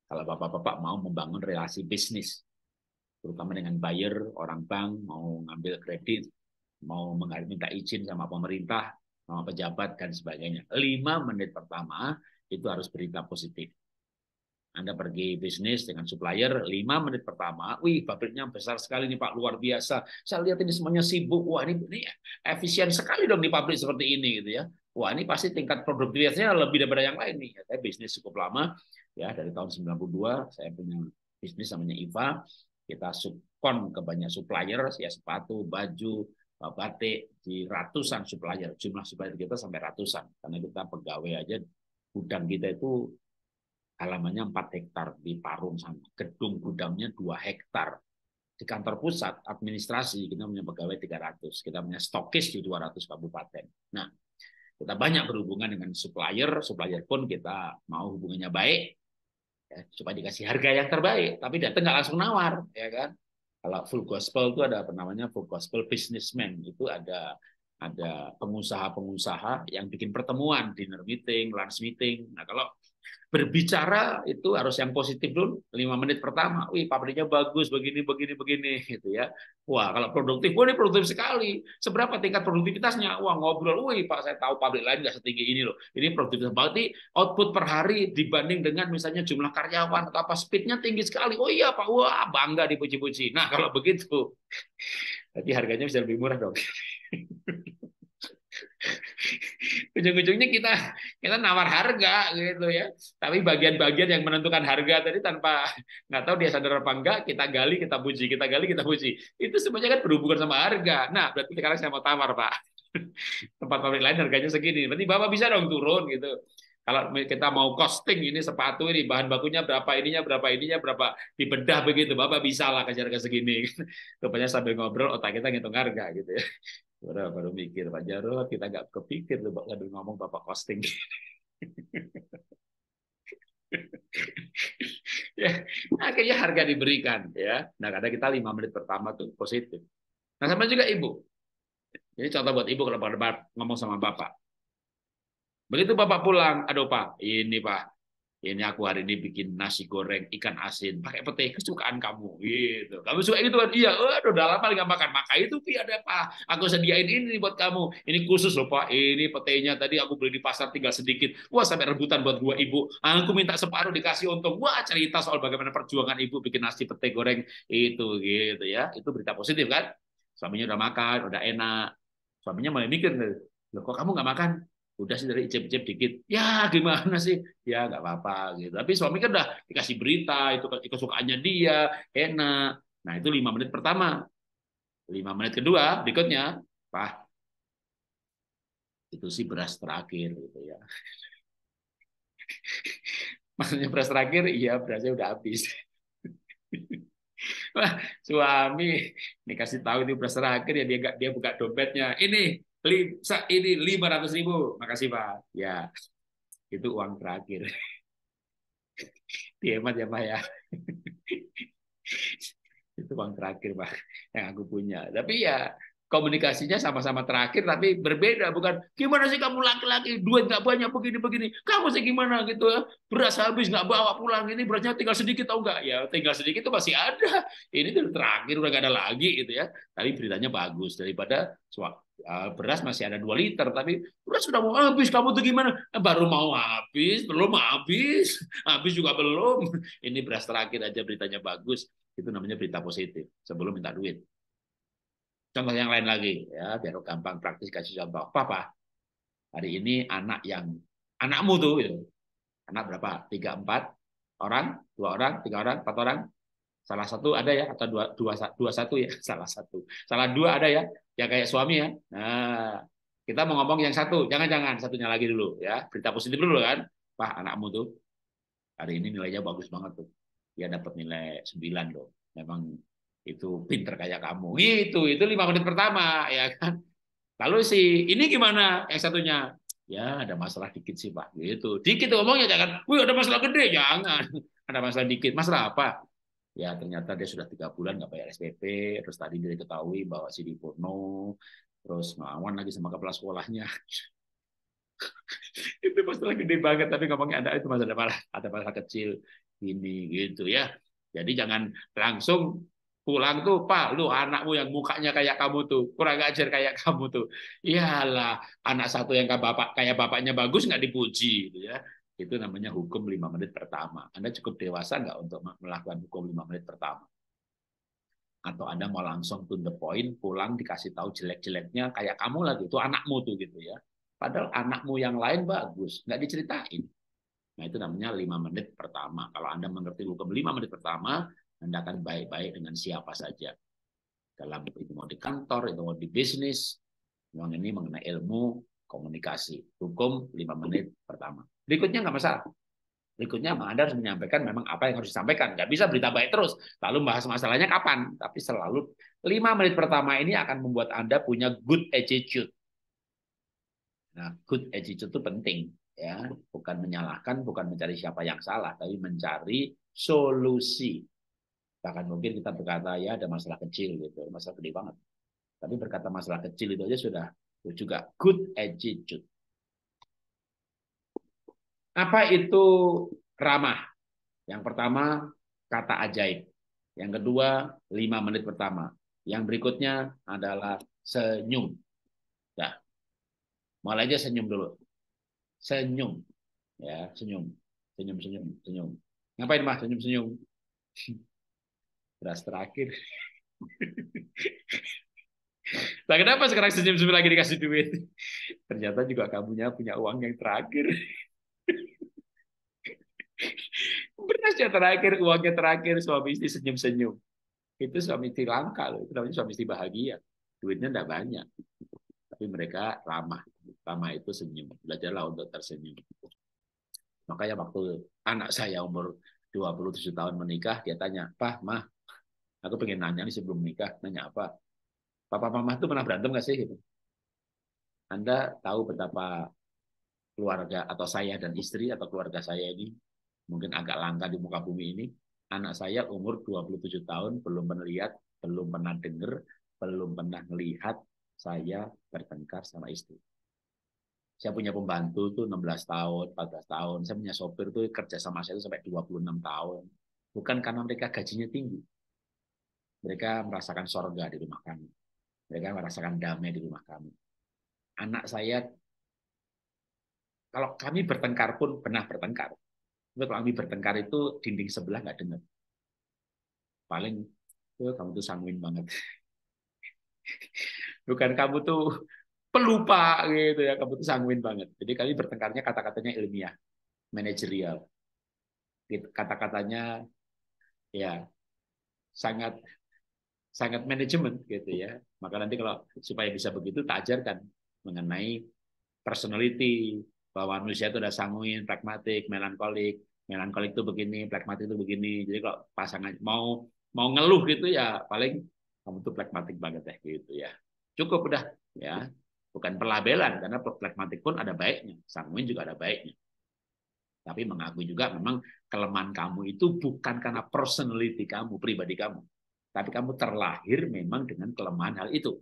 Kalau bapak-bapak mau membangun relasi bisnis, terutama dengan buyer, orang bank, mau ngambil kredit, mau minta izin sama pemerintah, sama pejabat, dan sebagainya. 5 menit pertama itu harus berita positif. Anda pergi bisnis dengan supplier, lima menit pertama, wih pabriknya besar sekali nih Pak, luar biasa. Saya lihat ini semuanya sibuk, wah ini, ini efisien sekali dong di pabrik seperti ini gitu ya. Wah ini pasti tingkat produktivitasnya lebih daripada yang lain nih. Saya bisnis cukup lama, ya dari tahun 92 saya punya bisnis namanya IVA. Kita subkon ke banyak supplier, ya sepatu, baju, batik, di ratusan supplier. Jumlah supplier kita sampai ratusan. Karena kita pegawai aja, gudang kita itu halamannya 4 hektar di Parung sana. Gedung gudangnya 2 hektar. Di kantor pusat administrasi kita punya pegawai 300, kita punya stokis di 200 kabupaten. Nah, kita banyak berhubungan dengan supplier, supplier pun kita mau hubungannya baik, ya, supaya dikasih harga yang terbaik, tapi datang nggak langsung nawar, ya kan? Kalau full gospel itu ada apa namanya full gospel businessman itu ada ada pengusaha-pengusaha yang bikin pertemuan, dinner meeting, lunch meeting. Nah kalau berbicara itu harus yang positif dulu lima menit pertama wih pabriknya bagus begini begini begini gitu ya wah kalau produktif wah ini produktif sekali seberapa tingkat produktivitasnya wah ngobrol wih pak saya tahu pabrik lain nggak setinggi ini loh ini produktivitas berarti output per hari dibanding dengan misalnya jumlah karyawan atau apa speednya tinggi sekali oh iya pak wah bangga dipuji-puji nah kalau begitu nanti harganya bisa lebih murah dong ujung-ujungnya kita kita nawar harga gitu ya tapi bagian-bagian yang menentukan harga tadi tanpa nggak tahu dia sadar apa enggak kita gali kita puji kita gali kita puji itu semuanya kan berhubungan sama harga nah berarti sekarang saya mau tawar pak tempat pabrik lain harganya segini berarti bapak bisa dong turun gitu kalau kita mau costing ini sepatu ini bahan bakunya berapa ininya berapa ininya berapa dibedah begitu bapak bisa lah kejar ke segini rupanya sambil ngobrol otak kita ngitung harga gitu ya Orang baru mikir Pak Jarod, kita nggak kepikir lu bakal ngomong bapak costing. ya, akhirnya harga diberikan ya. Nah kadang kita lima menit pertama tuh positif. Nah sama juga ibu. Jadi contoh buat ibu kalau ngomong sama bapak. Begitu bapak pulang, aduh pak, ini pak, ini aku hari ini bikin nasi goreng ikan asin pakai pete kesukaan kamu gitu kamu suka gitu kan iya aduh udah lama nggak makan maka itu pi ada apa aku sediain ini buat kamu ini khusus loh pak ini petenya tadi aku beli di pasar tinggal sedikit wah sampai rebutan buat dua ibu aku minta separuh dikasih untung wah cerita soal bagaimana perjuangan ibu bikin nasi pete goreng itu gitu ya itu berita positif kan suaminya udah makan udah enak suaminya mulai mikir loh kok kamu nggak makan udah sih dari icip-icip dikit ya gimana sih ya nggak apa-apa gitu tapi suami kan udah dikasih berita itu kesukaannya kan, dia enak nah itu lima menit pertama lima menit kedua berikutnya pah itu sih beras terakhir gitu ya maksudnya beras terakhir iya berasnya udah habis Wah, suami ini kasih tahu itu beras terakhir ya dia dia buka dompetnya ini ini lima ratus ribu makasih pak ya itu uang terakhir hemat ya pak ya itu uang terakhir pak yang aku punya tapi ya komunikasinya sama-sama terakhir tapi berbeda bukan gimana sih kamu laki-laki duit nggak banyak begini-begini kamu sih gimana gitu ya beras habis nggak bawa pulang ini berasnya tinggal sedikit tau nggak ya tinggal sedikit itu masih ada ini tuh terakhir udah nggak ada lagi gitu ya tapi beritanya bagus daripada eh, beras masih ada dua liter tapi beras sudah mau habis kamu tuh gimana eh, baru mau habis belum habis habis juga belum ini beras terakhir aja beritanya bagus itu namanya berita positif sebelum minta duit Contoh yang lain lagi, ya biar gampang praktis kasih contoh. Papa, hari ini anak yang anakmu tuh, gitu. anak berapa? Tiga empat orang, dua orang, tiga orang, empat orang. Salah satu ada ya atau dua dua dua satu ya, salah satu, salah dua ada ya, ya kayak suami ya. Nah, kita mau ngomong yang satu, jangan-jangan satunya lagi dulu ya. Berita positif dulu kan, Pak anakmu tuh hari ini nilainya bagus banget tuh. Dia dapat nilai sembilan loh. Memang itu pinter kayak kamu gitu itu lima menit pertama ya kan lalu si ini gimana yang satunya ya ada masalah dikit sih pak gitu dikit ngomongnya jangan wih ada masalah gede jangan ada masalah dikit masalah apa ya ternyata dia sudah tiga bulan nggak bayar SPP terus tadi dia diketahui bahwa si Dipurno terus melawan lagi sama kepala sekolahnya itu masalah gede banget tapi ngomongnya ada itu masalah ada masalah kecil ini gitu ya jadi jangan langsung pulang tuh, Pak, lu anakmu yang mukanya kayak kamu tuh, kurang ajar kayak kamu tuh. Iyalah, anak satu yang kayak bapak kayak bapaknya bagus nggak dipuji gitu ya. Itu namanya hukum lima menit pertama. Anda cukup dewasa nggak untuk melakukan hukum lima menit pertama? Atau Anda mau langsung to the point, pulang dikasih tahu jelek-jeleknya kayak kamu lah gitu, anakmu tuh gitu ya. Padahal anakmu yang lain bagus, nggak diceritain. Nah itu namanya lima menit pertama. Kalau Anda mengerti hukum lima menit pertama, hendakan baik-baik dengan siapa saja. Dalam itu mau di kantor, itu mau di bisnis, memang ini mengenai ilmu komunikasi. Hukum lima menit pertama. Berikutnya nggak masalah. Berikutnya Anda harus menyampaikan memang apa yang harus disampaikan. Nggak bisa berita baik terus, lalu bahas masalahnya kapan. Tapi selalu lima menit pertama ini akan membuat Anda punya good attitude. Nah, good attitude itu penting. ya Bukan menyalahkan, bukan mencari siapa yang salah, tapi mencari solusi. Bahkan mungkin kita berkata ya ada masalah kecil gitu, masalah gede banget. Tapi berkata masalah kecil itu aja sudah itu juga good attitude. Apa itu ramah? Yang pertama kata ajaib. Yang kedua lima menit pertama. Yang berikutnya adalah senyum. Ya. Mulai aja senyum dulu. Senyum. Ya, senyum. Senyum, senyum, senyum. Ngapain mah senyum-senyum? beras terakhir Nah, kenapa sekarang senyum-senyum lagi dikasih duit? Ternyata juga kamunya punya uang yang terakhir. Berasnya terakhir, uangnya terakhir, suami istri senyum-senyum. Itu suami istri langka loh, itu namanya suami istri bahagia. Duitnya tidak banyak. Tapi mereka ramah. Ramah itu senyum. Belajarlah untuk tersenyum. Makanya waktu anak saya umur 27 tahun menikah, dia tanya, Pak, Mah, Aku pengen nanya nih sebelum nikah, nanya apa? Papa mama tuh pernah berantem nggak sih? Gitu. Anda tahu betapa keluarga atau saya dan istri atau keluarga saya ini mungkin agak langka di muka bumi ini. Anak saya umur 27 tahun belum pernah lihat, belum pernah dengar, belum pernah melihat saya bertengkar sama istri. Saya punya pembantu tuh 16 tahun, 14 tahun. Saya punya sopir tuh kerja sama saya itu sampai 26 tahun. Bukan karena mereka gajinya tinggi. Mereka merasakan sorga di rumah kami. Mereka merasakan damai di rumah kami. Anak saya, kalau kami bertengkar pun pernah bertengkar. Tapi kalau kami bertengkar itu dinding sebelah nggak dengar. Paling, itu kamu tuh sanguin banget. Bukan kamu tuh pelupa gitu ya, kamu tuh sanguin banget. Jadi kami bertengkarnya kata-katanya ilmiah, manajerial. Kata-katanya ya sangat sangat manajemen gitu ya. Maka nanti kalau supaya bisa begitu tajarkan mengenai personality bahwa manusia itu ada sanguin, pragmatik, melankolik, melankolik itu begini, pragmatik itu begini. Jadi kalau pasangan mau mau ngeluh gitu ya paling kamu tuh pragmatik banget deh gitu ya. Cukup udah ya. Bukan pelabelan karena pragmatik pun ada baiknya, sanguin juga ada baiknya tapi mengakui juga memang kelemahan kamu itu bukan karena personality kamu, pribadi kamu, tapi kamu terlahir memang dengan kelemahan hal itu.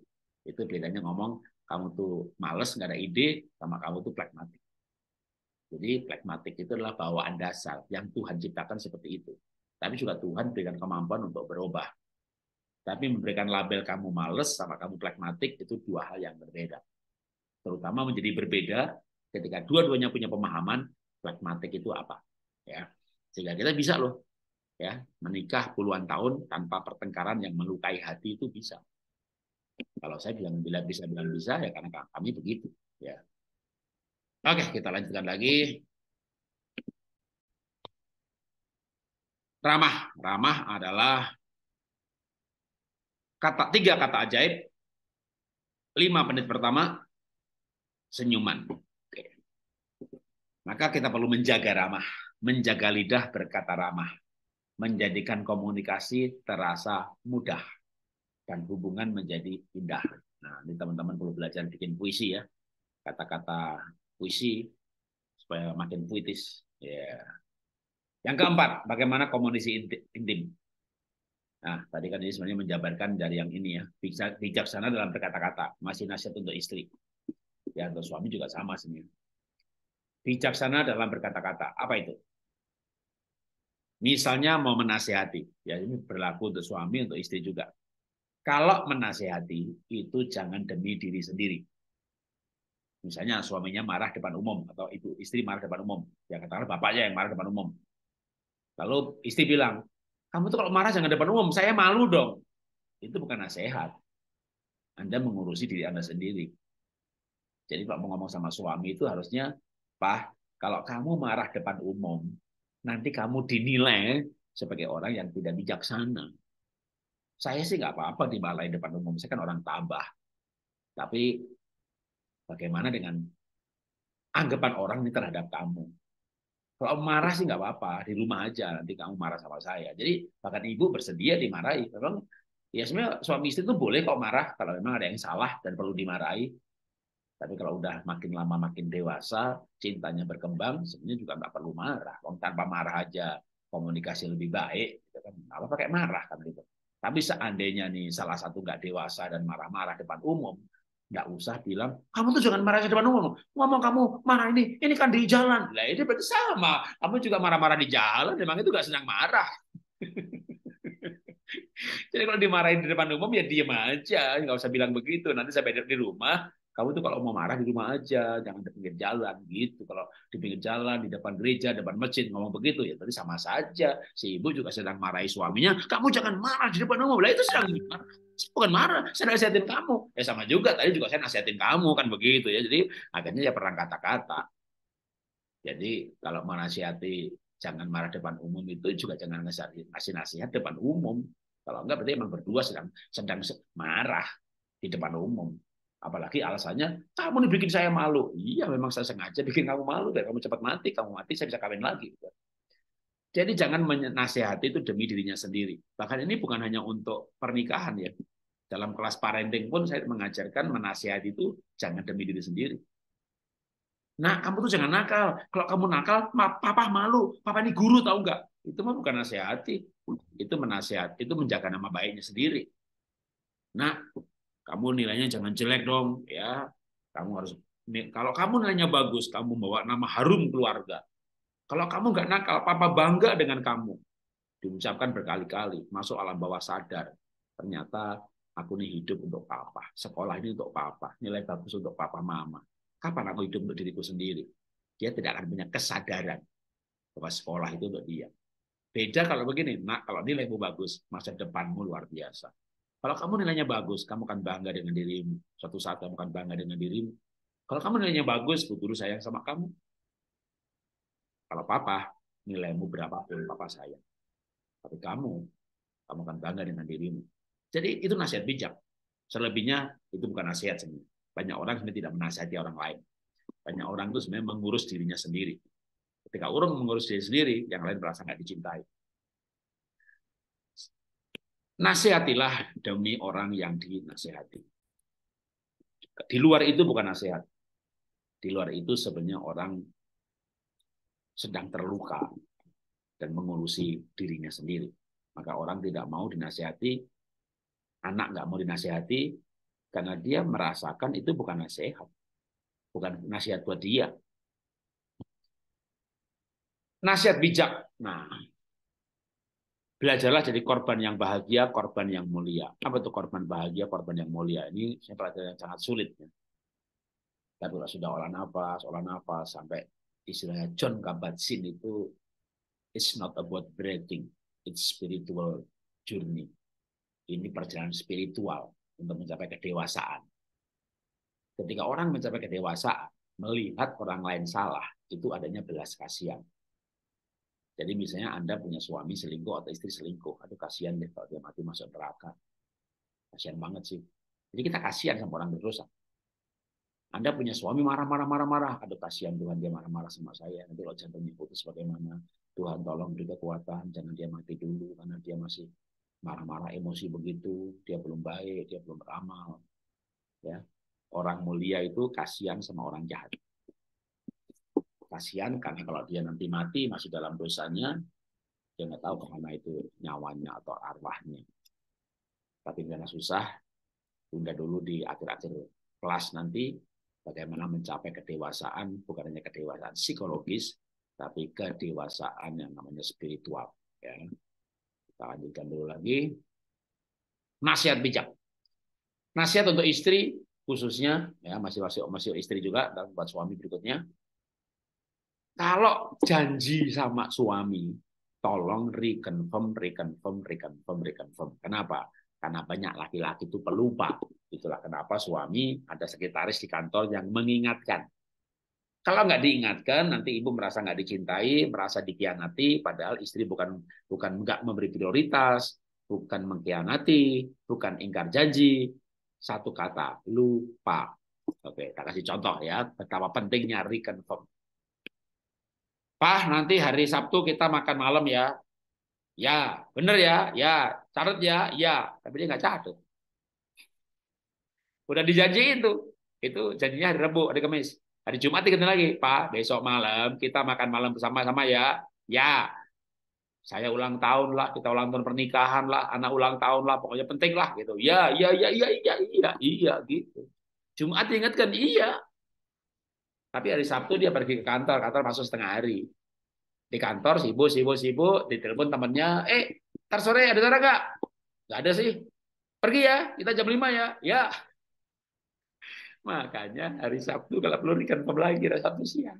Itu bedanya ngomong kamu tuh males, nggak ada ide, sama kamu tuh pragmatik. Jadi pragmatik itu adalah bawaan dasar yang Tuhan ciptakan seperti itu. Tapi juga Tuhan berikan kemampuan untuk berubah. Tapi memberikan label kamu males sama kamu pragmatik itu dua hal yang berbeda. Terutama menjadi berbeda ketika dua-duanya punya pemahaman pragmatik itu apa. ya Sehingga kita bisa loh ya menikah puluhan tahun tanpa pertengkaran yang melukai hati itu bisa kalau saya bilang bila bisa bilang bisa ya karena kami begitu ya oke kita lanjutkan lagi ramah ramah adalah kata tiga kata ajaib lima menit pertama senyuman maka kita perlu menjaga ramah menjaga lidah berkata ramah menjadikan komunikasi terasa mudah dan hubungan menjadi indah. Nah, ini teman-teman perlu belajar bikin puisi ya. Kata-kata puisi supaya makin puitis. Ya. Yeah. Yang keempat, bagaimana komunikasi intim. Nah, tadi kan ini sebenarnya menjabarkan dari yang ini ya. Bijaksana dalam berkata-kata. Masih nasihat untuk istri. Ya, untuk suami juga sama sebenarnya. Bijaksana dalam berkata-kata. Apa itu? Misalnya mau menasehati, ya ini berlaku untuk suami, untuk istri juga. Kalau menasehati, itu jangan demi diri sendiri. Misalnya suaminya marah depan umum, atau ibu istri marah depan umum. Ya katakanlah bapaknya yang marah depan umum. Lalu istri bilang, kamu tuh kalau marah jangan depan umum, saya malu dong. Itu bukan nasihat. Anda mengurusi diri Anda sendiri. Jadi kalau mau ngomong sama suami itu harusnya, Pak, kalau kamu marah depan umum, nanti kamu dinilai sebagai orang yang tidak bijaksana. Saya sih nggak apa-apa di balai depan umum, saya kan orang tambah. Tapi bagaimana dengan anggapan orang ini terhadap kamu? Kalau marah sih nggak apa-apa, di rumah aja nanti kamu marah sama saya. Jadi bahkan ibu bersedia dimarahi. Memang ya sebenarnya suami istri itu boleh kok marah kalau memang ada yang salah dan perlu dimarahi. Tapi kalau udah makin lama makin dewasa, cintanya berkembang, sebenarnya juga nggak perlu marah. Kalau tanpa marah aja komunikasi lebih baik, gitu kan. Apa pakai marah kan gitu. Tapi seandainya nih salah satu nggak dewasa dan marah-marah depan umum, nggak usah bilang kamu tuh jangan marah di depan umum ngomong kamu marah ini ini kan di jalan lah itu berarti sama kamu juga marah-marah di jalan memang itu nggak senang marah jadi kalau dimarahin di depan umum ya diem aja nggak usah bilang begitu nanti sampai di rumah kamu tuh kalau mau marah di rumah aja, jangan di pinggir jalan gitu. Kalau di pinggir jalan, di depan gereja, depan masjid ngomong begitu ya tadi sama saja. Si ibu juga sedang marahi suaminya. Kamu jangan marah di depan umum. Lah itu sedang marah. Bukan marah, saya nasihatin kamu. Ya sama juga, tadi juga saya nasihatin kamu kan begitu ya. Jadi akhirnya ya perang kata-kata. Jadi kalau menasihati jangan marah depan umum itu juga jangan ngasih nasihat depan umum. Kalau enggak berarti emang berdua sedang sedang marah di depan umum. Apalagi alasannya, kamu nih bikin saya malu. Iya, memang saya sengaja bikin kamu malu. Biar kamu cepat mati, kamu mati, saya bisa kawin lagi. Jadi jangan menasehati itu demi dirinya sendiri. Bahkan ini bukan hanya untuk pernikahan ya. Dalam kelas parenting pun saya mengajarkan menasehati itu jangan demi diri sendiri. Nah, kamu tuh jangan nakal. Kalau kamu nakal, papa malu. Papa ini guru tahu nggak? Itu mah bukan nasihati. Itu menasehati, itu menjaga nama baiknya sendiri. Nah, kamu nilainya jangan jelek dong ya kamu harus kalau kamu nilainya bagus kamu bawa nama harum keluarga kalau kamu nggak nakal papa bangga dengan kamu diucapkan berkali-kali masuk alam bawah sadar ternyata aku nih hidup untuk papa sekolah ini untuk papa nilai bagus untuk papa mama kapan aku hidup untuk diriku sendiri dia tidak akan punya kesadaran bahwa sekolah itu untuk dia. Beda kalau begini, nak kalau nilaimu bagus, masa depanmu luar biasa. Kalau kamu nilainya bagus, kamu akan bangga dengan dirimu. Suatu saat kamu akan bangga dengan dirimu. Kalau kamu nilainya bagus, bu guru sayang sama kamu. Kalau papa, nilaimu berapapun papa sayang. Tapi kamu, kamu akan bangga dengan dirimu. Jadi itu nasihat bijak. Selebihnya itu bukan nasihat sendiri. Banyak orang sebenarnya tidak menasihati orang lain. Banyak orang itu sebenarnya mengurus dirinya sendiri. Ketika orang mengurus diri sendiri, yang lain merasa nggak dicintai nasihatilah demi orang yang dinasehati. Di luar itu bukan nasihat. Di luar itu sebenarnya orang sedang terluka dan mengurusi dirinya sendiri. Maka orang tidak mau dinasihati, anak nggak mau dinasihati, karena dia merasakan itu bukan nasihat. Bukan nasihat buat dia. Nasihat bijak. Nah, belajarlah jadi korban yang bahagia, korban yang mulia. Apa itu korban bahagia, korban yang mulia? Ini saya pelajaran yang sangat sulit. Ya. Tapi kalau sudah olah nafas, olah nafas, sampai istilahnya John kabat sin itu it's not about breathing, it's spiritual journey. Ini perjalanan spiritual untuk mencapai kedewasaan. Ketika orang mencapai kedewasaan, melihat orang lain salah, itu adanya belas kasihan. Jadi misalnya Anda punya suami selingkuh atau istri selingkuh, aduh kasihan deh kalau dia mati masuk neraka. Kasihan banget sih. Jadi kita kasihan sama orang berdosa. Anda punya suami marah-marah marah-marah, aduh kasihan Tuhan dia marah-marah sama saya. Nanti kalau jantungnya putus bagaimana? Tuhan tolong beri kekuatan, jangan dia mati dulu karena dia masih marah-marah emosi begitu, dia belum baik, dia belum beramal. Ya. Orang mulia itu kasihan sama orang jahat kasihan karena kalau dia nanti mati masih dalam dosanya dia nggak tahu kemana itu nyawanya atau arwahnya tapi karena susah tunda dulu di akhir-akhir kelas nanti bagaimana mencapai kedewasaan bukan hanya kedewasaan psikologis tapi kedewasaan yang namanya spiritual ya kita lanjutkan dulu lagi nasihat bijak nasihat untuk istri khususnya ya masih masih masih istri juga dan buat suami berikutnya kalau janji sama suami, tolong reconfirm, reconfirm, reconfirm, reconfirm. Kenapa? Karena banyak laki-laki itu pelupa. Itulah kenapa suami ada sekretaris di kantor yang mengingatkan. Kalau nggak diingatkan, nanti ibu merasa nggak dicintai, merasa dikhianati. padahal istri bukan bukan nggak memberi prioritas, bukan mengkhianati, bukan ingkar janji. Satu kata, lupa. Oke, tak kasih contoh ya, betapa pentingnya reconfirm. Pak, nanti hari Sabtu kita makan malam ya. Ya, bener ya, ya, catat ya, ya. Tapi dia nggak catat. Udah dijanjiin tuh. Itu janjinya hari Rabu, hari Kamis. Hari Jumat dikenal lagi, Pak, besok malam kita makan malam bersama-sama ya. Ya, saya ulang tahun lah, kita ulang tahun pernikahan lah, anak ulang tahun lah, pokoknya penting lah gitu. Ya, ya, ya, ya, iya, iya, iya, gitu. Jumat ingatkan, iya, tapi hari Sabtu dia pergi ke kantor, kantor masuk setengah hari. Di kantor sibuk, sibuk, sibuk, ditelepon temannya, eh, ntar sore ada sana nggak? Nggak ada sih. Pergi ya, kita jam 5 ya. Ya. Makanya hari Sabtu kalau perlu di kantor lagi, hari Sabtu siang.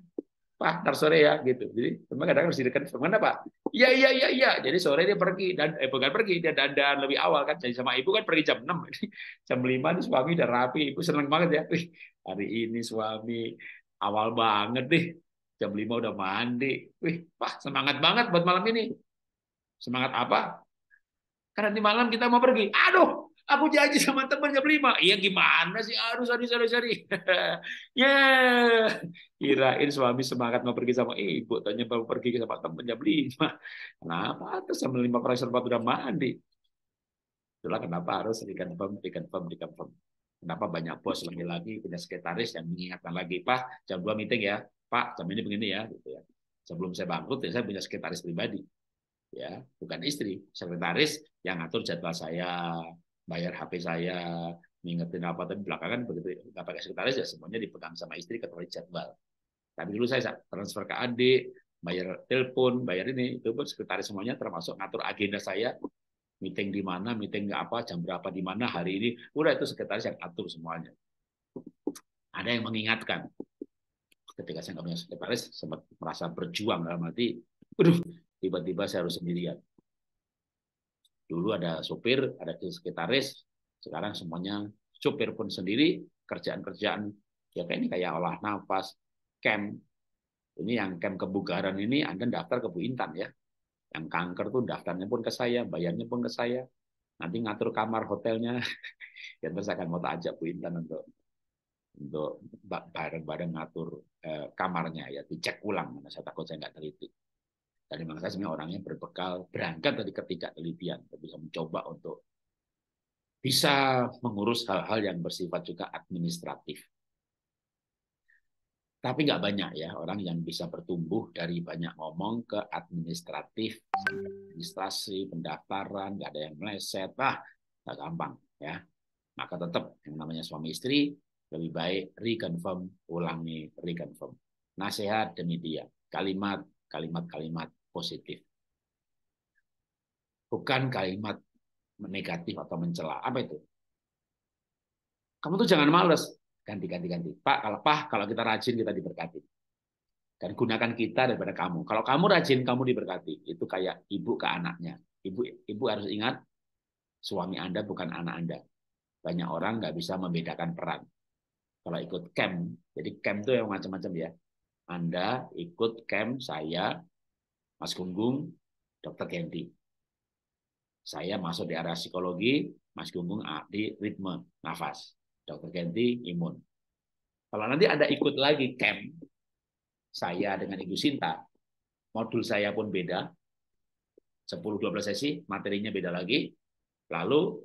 Pak, ntar sore ya, gitu. Jadi memang kadang harus di mana, Kenapa? Iya, iya, iya, iya. Jadi sore dia pergi. Dan, eh, bukan pergi, dia dandan lebih awal kan. Jadi sama ibu kan pergi jam 6. jam 5 nih suami udah rapi. Ibu seneng banget ya. Hari ini suami awal banget deh. Jam lima udah mandi. Wih, wah semangat banget buat malam ini. Semangat apa? Karena nanti malam kita mau pergi. Aduh, aku janji sama teman jam lima, Iya gimana sih? Aduh, sorry, sorry, sorry. ya, yeah. kirain suami semangat mau pergi sama ibu. Tanya mau pergi sama teman jam lima, Kenapa? Terus jam lima kurang serba udah mandi. Itulah kenapa harus di confirm, di Kenapa banyak bos lagi-lagi punya sekretaris yang mengingatkan lagi, Pak, jam dua meeting ya, Pak, jam ini begini ya, gitu ya. Sebelum saya bangkrut, ya saya punya sekretaris pribadi, ya, bukan istri, sekretaris yang ngatur jadwal saya, bayar HP saya, mengingatkan apa tapi belakangan begitu ya, nggak pakai sekretaris ya semuanya dipegang sama istri ketua jadwal. Tapi dulu saya transfer ke adik, bayar telepon, bayar ini, itu pun sekretaris semuanya termasuk ngatur agenda saya, meeting di mana, meeting apa, jam berapa di mana hari ini, udah itu sekretaris yang atur semuanya. Ada yang mengingatkan. Ketika saya nggak punya sekretaris, sempat merasa berjuang dalam hati, tiba-tiba saya harus sendirian. Dulu ada sopir, ada sekretaris, sekarang semuanya sopir pun sendiri, kerjaan-kerjaan ya kayak ini kayak olah nafas, camp. Ini yang camp kebugaran ini Anda daftar ke Bu Intan ya. Yang kanker tuh daftarnya pun ke saya, bayarnya pun ke saya. Nanti ngatur kamar hotelnya. ya terus akan mau tak ajak Bu Intan untuk untuk bareng-bareng ngatur eh, kamarnya ya dicek ulang karena saya takut saya nggak teliti dan memang saya sebenarnya orangnya berbekal berangkat dari ketidaktelitian tapi saya mencoba untuk bisa mengurus hal-hal yang bersifat juga administratif tapi nggak banyak ya orang yang bisa bertumbuh dari banyak ngomong ke administratif, administrasi, pendaftaran, nggak ada yang meleset, ah nggak gampang ya. Maka tetap yang namanya suami istri lebih baik reconfirm, ulangi, reconfirm. Nasihat demi dia, kalimat, kalimat, kalimat positif. Bukan kalimat negatif atau mencela. Apa itu? Kamu tuh jangan males ganti ganti ganti pak kalau pah kalau kita rajin kita diberkati dan gunakan kita daripada kamu kalau kamu rajin kamu diberkati itu kayak ibu ke anaknya ibu ibu harus ingat suami anda bukan anak anda banyak orang nggak bisa membedakan peran kalau ikut camp jadi camp itu yang macam-macam ya anda ikut camp saya Mas Gunggung Dokter Genti saya masuk di area psikologi Mas Gunggung di ritme nafas Dokter Genti imun. Kalau nanti Anda ikut lagi camp, saya dengan Ibu Sinta, modul saya pun beda, 10-12 sesi, materinya beda lagi, lalu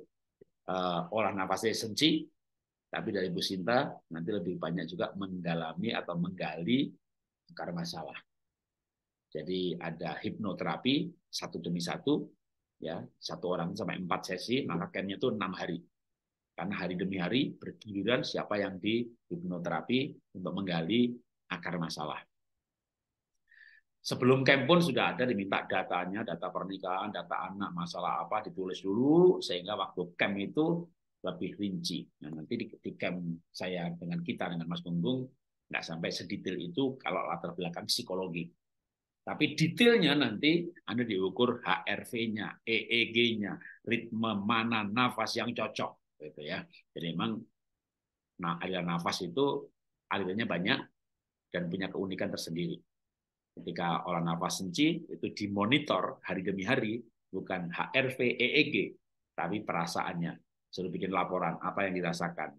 uh, olah nafasnya senci, tapi dari Ibu Sinta nanti lebih banyak juga mendalami atau menggali akar masalah. Jadi ada hipnoterapi satu demi satu, ya satu orang sampai empat sesi, maka campnya itu enam hari. Karena hari demi hari bergiliran siapa yang di hipnoterapi untuk menggali akar masalah. Sebelum camp pun sudah ada diminta datanya, data pernikahan, data anak, masalah apa ditulis dulu sehingga waktu camp itu lebih rinci. Nah, nanti di, di camp saya dengan kita dengan Mas Gunggung nggak sampai sedetail itu kalau latar belakang psikologi. Tapi detailnya nanti Anda diukur HRV-nya, EEG-nya, ritme mana nafas yang cocok gitu ya. Jadi memang nah, aliran nafas itu alirannya banyak dan punya keunikan tersendiri. Ketika olah nafas senci itu dimonitor hari demi hari bukan HRV EEG tapi perasaannya. Suruh bikin laporan apa yang dirasakan.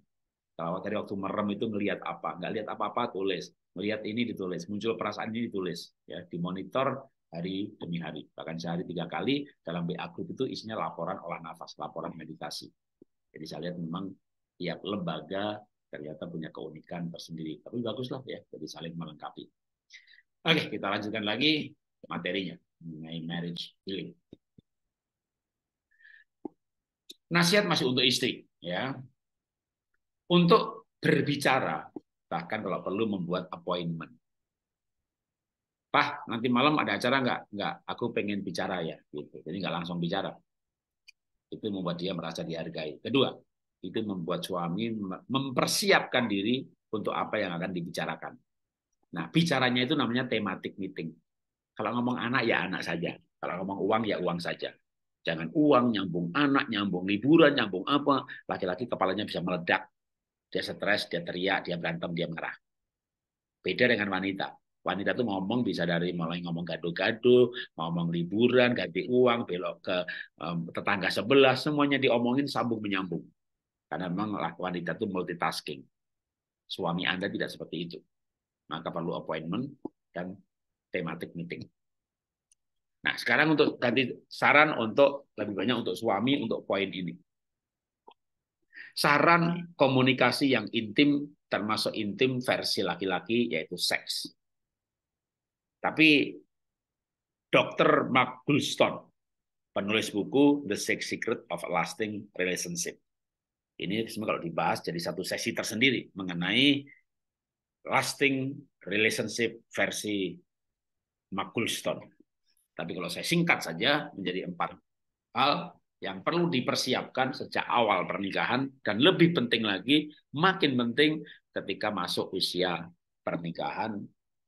Kalau tadi waktu merem itu ngelihat apa, nggak lihat apa-apa tulis, melihat ini ditulis, muncul perasaan ini ditulis, ya dimonitor hari demi hari, bahkan sehari tiga kali dalam BA Group itu isinya laporan olah nafas, laporan meditasi. Jadi saya lihat memang tiap lembaga ternyata punya keunikan tersendiri. Tapi baguslah ya, jadi saling melengkapi. Oke, kita lanjutkan lagi materinya mengenai marriage healing. Nasihat masih untuk istri ya. Untuk berbicara bahkan kalau perlu membuat appointment. Pak, nanti malam ada acara nggak? Nggak, aku pengen bicara ya. Gitu. Jadi nggak langsung bicara itu membuat dia merasa dihargai. Kedua, itu membuat suami mempersiapkan diri untuk apa yang akan dibicarakan. Nah, bicaranya itu namanya tematik meeting. Kalau ngomong anak ya anak saja, kalau ngomong uang ya uang saja. Jangan uang nyambung anak, nyambung liburan, nyambung apa, laki-laki kepalanya bisa meledak. Dia stres, dia teriak, dia berantem, dia marah. Beda dengan wanita wanita tuh ngomong bisa dari mulai ngomong gaduh-gaduh, ngomong liburan, ganti uang, belok ke um, tetangga sebelah, semuanya diomongin sambung menyambung. Karena memang wanita itu multitasking. Suami Anda tidak seperti itu. Maka perlu appointment dan tematik meeting. Nah, sekarang untuk ganti saran untuk lebih banyak untuk suami untuk poin ini. Saran komunikasi yang intim termasuk intim versi laki-laki yaitu seks tapi Dr. Mark Gulston, penulis buku The Six Secret of Lasting Relationship. Ini semua kalau dibahas jadi satu sesi tersendiri mengenai lasting relationship versi Mark Gulston. Tapi kalau saya singkat saja menjadi empat hal yang perlu dipersiapkan sejak awal pernikahan dan lebih penting lagi makin penting ketika masuk usia pernikahan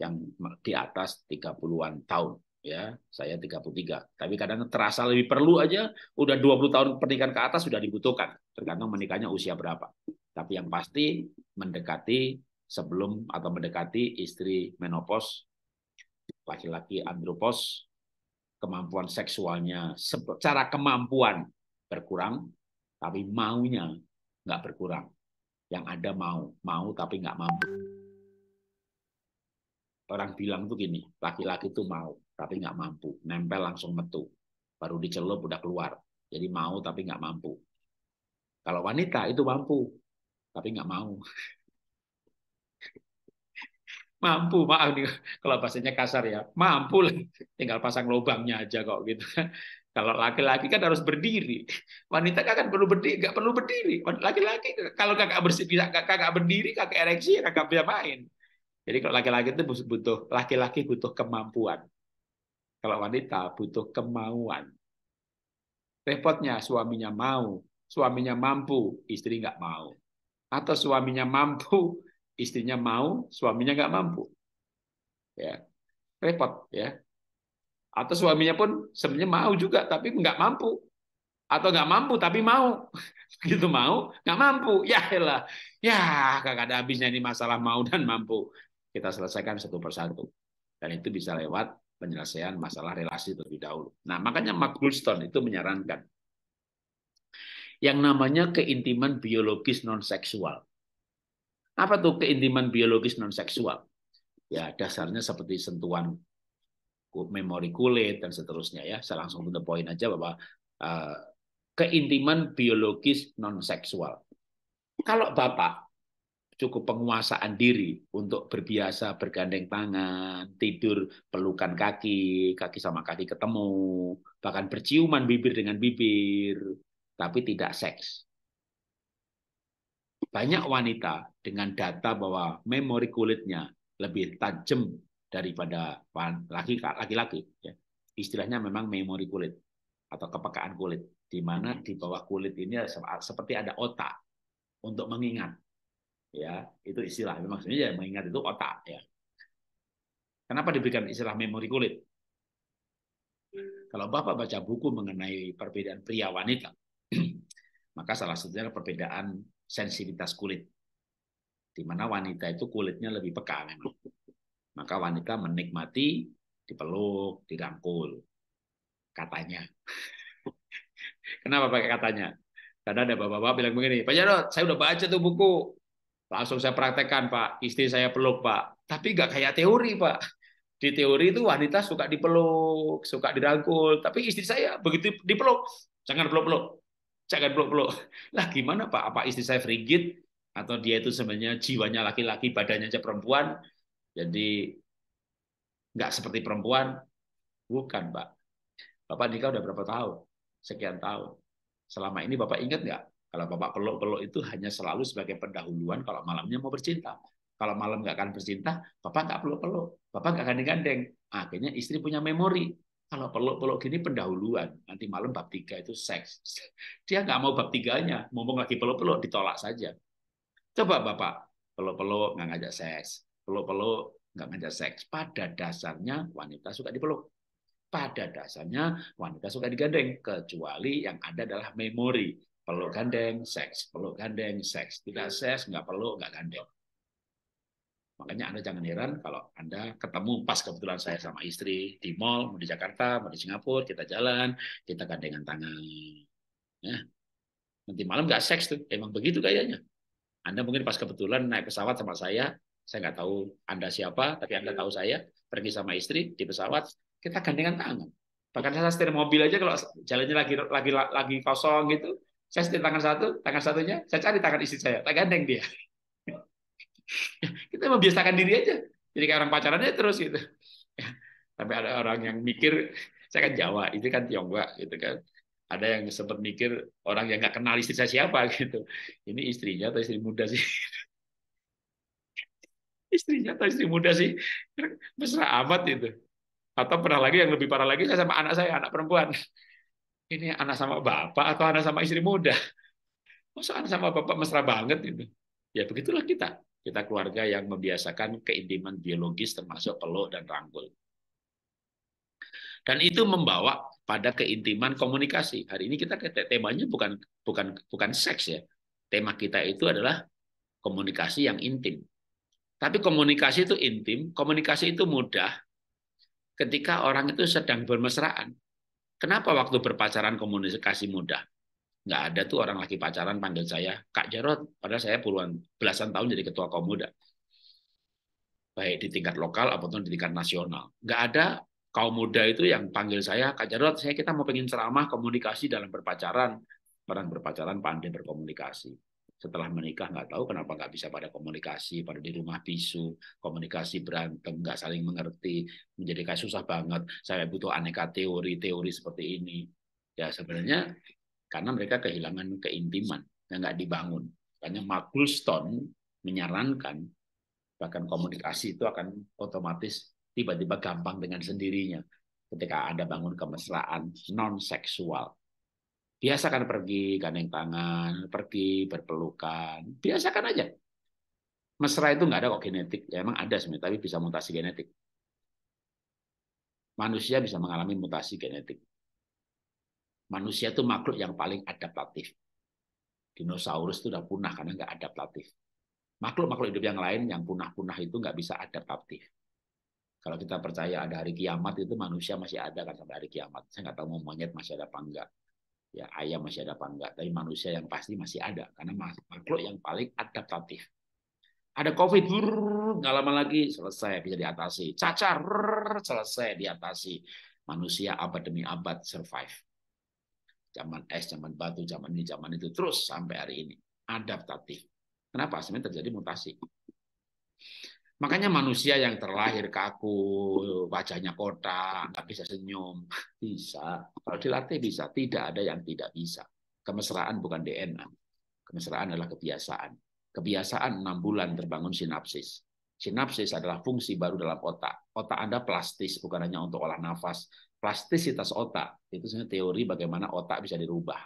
yang di atas 30-an tahun ya saya 33 tapi kadang terasa lebih perlu aja udah 20 tahun pernikahan ke atas sudah dibutuhkan tergantung menikahnya usia berapa tapi yang pasti mendekati sebelum atau mendekati istri menopos laki-laki andropos kemampuan seksualnya secara kemampuan berkurang tapi maunya nggak berkurang yang ada mau mau tapi nggak mampu orang bilang tuh gini, laki-laki tuh mau tapi nggak mampu, nempel langsung metu, baru dicelup udah keluar. Jadi mau tapi nggak mampu. Kalau wanita itu mampu, tapi nggak mau. mampu, maaf nih kalau bahasanya kasar ya, mampu lah. Tinggal pasang lubangnya aja kok gitu Kalau laki-laki kan harus berdiri, wanita kan, kan perlu berdiri, nggak perlu berdiri. Laki-laki kalau kakak bersih, kakak berdiri, kakak ereksi, kakak bisa main jadi kalau laki-laki itu butuh laki-laki butuh kemampuan. Kalau wanita butuh kemauan. Repotnya suaminya mau, suaminya mampu, istri nggak mau. Atau suaminya mampu, istrinya mau, suaminya nggak mampu. Ya, repot ya. Atau suaminya pun sebenarnya mau juga, tapi nggak mampu. Atau nggak mampu, tapi mau. gitu mau, nggak mampu. Ya elah. ya kagak ada habisnya ini masalah mau dan mampu kita selesaikan satu persatu. Dan itu bisa lewat penyelesaian masalah relasi terlebih dahulu. Nah, makanya Mark Goldstone itu menyarankan yang namanya keintiman biologis non seksual. Apa tuh keintiman biologis non seksual? Ya, dasarnya seperti sentuhan memori kulit dan seterusnya ya. Saya langsung to poin aja bahwa Uh, keintiman biologis non seksual. Kalau Bapak cukup penguasaan diri untuk berbiasa bergandeng tangan, tidur pelukan kaki, kaki sama kaki ketemu, bahkan berciuman bibir dengan bibir, tapi tidak seks. Banyak wanita dengan data bahwa memori kulitnya lebih tajam daripada laki-laki. Ya. Istilahnya memang memori kulit atau kepekaan kulit, di mana hmm. di bawah kulit ini ya, seperti ada otak untuk mengingat ya itu istilah maksudnya ya mengingat itu otak ya kenapa diberikan istilah memori kulit kalau bapak baca buku mengenai perbedaan pria wanita maka salah satunya adalah perbedaan sensitivitas kulit di mana wanita itu kulitnya lebih peka memang maka wanita menikmati dipeluk dirangkul katanya kenapa pakai katanya karena ada bapak-bapak bilang begini Pak Jarod saya udah baca tuh buku Langsung saya praktekkan, Pak. Istri saya peluk, Pak. Tapi nggak kayak teori, Pak. Di teori itu wanita suka dipeluk, suka dirangkul. Tapi istri saya begitu dipeluk, jangan peluk-peluk. Jangan peluk-peluk. Lah gimana, Pak? Apa istri saya frigid? Atau dia itu sebenarnya jiwanya laki-laki, badannya aja perempuan? Jadi nggak seperti perempuan? Bukan, Pak. Bapak nikah udah berapa tahun? Sekian tahun. Selama ini Bapak ingat nggak kalau bapak peluk-peluk itu hanya selalu sebagai pendahuluan kalau malamnya mau bercinta. Kalau malam nggak akan bercinta, bapak nggak peluk-peluk, bapak nggak akan digandeng Akhirnya istri punya memori. Kalau peluk-peluk gini pendahuluan, nanti malam bab tiga itu seks. Dia nggak mau bab tiganya, mumpung lagi peluk-peluk ditolak saja. Coba bapak peluk-peluk nggak ngajak seks, peluk-peluk nggak ngajak seks. Pada dasarnya wanita suka dipeluk. Pada dasarnya wanita suka digandeng, kecuali yang ada adalah memori perlu gandeng, seks, perlu gandeng, seks. Tidak seks, nggak perlu nggak gandeng. Makanya Anda jangan heran kalau Anda ketemu pas kebetulan saya sama istri di mall, mau di Jakarta, mau di Singapura, kita jalan, kita gandengan tangan. Ya. Nanti malam nggak seks tuh, emang begitu kayaknya. Anda mungkin pas kebetulan naik pesawat sama saya, saya nggak tahu Anda siapa, tapi Anda tahu saya, pergi sama istri di pesawat, kita gandengan tangan. Bahkan saya setir mobil aja kalau jalannya lagi lagi lagi kosong gitu, saya setir tangan satu, tangan satunya, saya cari tangan istri saya, tak gandeng dia. kita membiasakan diri aja. Jadi kayak orang pacarannya terus gitu. Sampai ada orang yang mikir, saya kan Jawa, itu kan Tionghoa gitu kan. Ada yang sempat mikir orang yang nggak kenal istri saya siapa gitu. Ini istrinya atau istri muda sih? istrinya atau istri muda sih mesra amat itu atau pernah lagi yang lebih parah lagi saya sama anak saya anak perempuan ini anak sama bapak atau anak sama istri muda? Masa anak sama bapak mesra banget itu? Ya begitulah kita. Kita keluarga yang membiasakan keintiman biologis termasuk peluk dan rangkul. Dan itu membawa pada keintiman komunikasi. Hari ini kita temanya bukan bukan bukan seks ya. Tema kita itu adalah komunikasi yang intim. Tapi komunikasi itu intim, komunikasi itu mudah ketika orang itu sedang bermesraan. Kenapa waktu berpacaran komunikasi mudah? Nggak ada tuh orang lagi pacaran panggil saya, Kak Jarod. padahal saya puluhan, belasan tahun jadi ketua komuda. Baik di tingkat lokal ataupun di tingkat nasional. Nggak ada kaum muda itu yang panggil saya, Kak Jarod. saya kita mau pengen ceramah komunikasi dalam berpacaran. Orang berpacaran pandai berkomunikasi setelah menikah nggak tahu kenapa nggak bisa pada komunikasi, pada di rumah bisu, komunikasi berantem, nggak saling mengerti, menjadi kayak susah banget. Saya butuh aneka teori-teori seperti ini. Ya sebenarnya karena mereka kehilangan keintiman yang nggak dibangun. Makanya Michael Stone menyarankan bahkan komunikasi itu akan otomatis tiba-tiba gampang dengan sendirinya ketika ada bangun kemesraan non seksual biasakan pergi gandeng tangan, pergi berpelukan, biasakan aja. Mesra itu nggak ada kok genetik, ya, emang ada sebenarnya, tapi bisa mutasi genetik. Manusia bisa mengalami mutasi genetik. Manusia itu makhluk yang paling adaptatif. Dinosaurus itu udah punah karena nggak adaptatif. Makhluk-makhluk hidup yang lain yang punah-punah itu nggak bisa adaptatif. Kalau kita percaya ada hari kiamat, itu manusia masih ada kan sampai hari kiamat. Saya nggak tahu mau monyet masih ada apa enggak ya ayam masih ada apa enggak tapi manusia yang pasti masih ada karena makhluk yang paling adaptatif ada covid nggak lama lagi selesai bisa diatasi cacar selesai diatasi manusia abad demi abad survive zaman es zaman batu zaman ini zaman itu terus sampai hari ini adaptatif kenapa sebenarnya terjadi mutasi Makanya manusia yang terlahir kaku, wajahnya kotak, nggak bisa senyum, bisa. Kalau dilatih bisa, tidak ada yang tidak bisa. Kemesraan bukan DNA. Kemesraan adalah kebiasaan. Kebiasaan enam bulan terbangun sinapsis. Sinapsis adalah fungsi baru dalam otak. Otak Anda plastis, bukan hanya untuk olah nafas. Plastisitas otak, itu sebenarnya teori bagaimana otak bisa dirubah.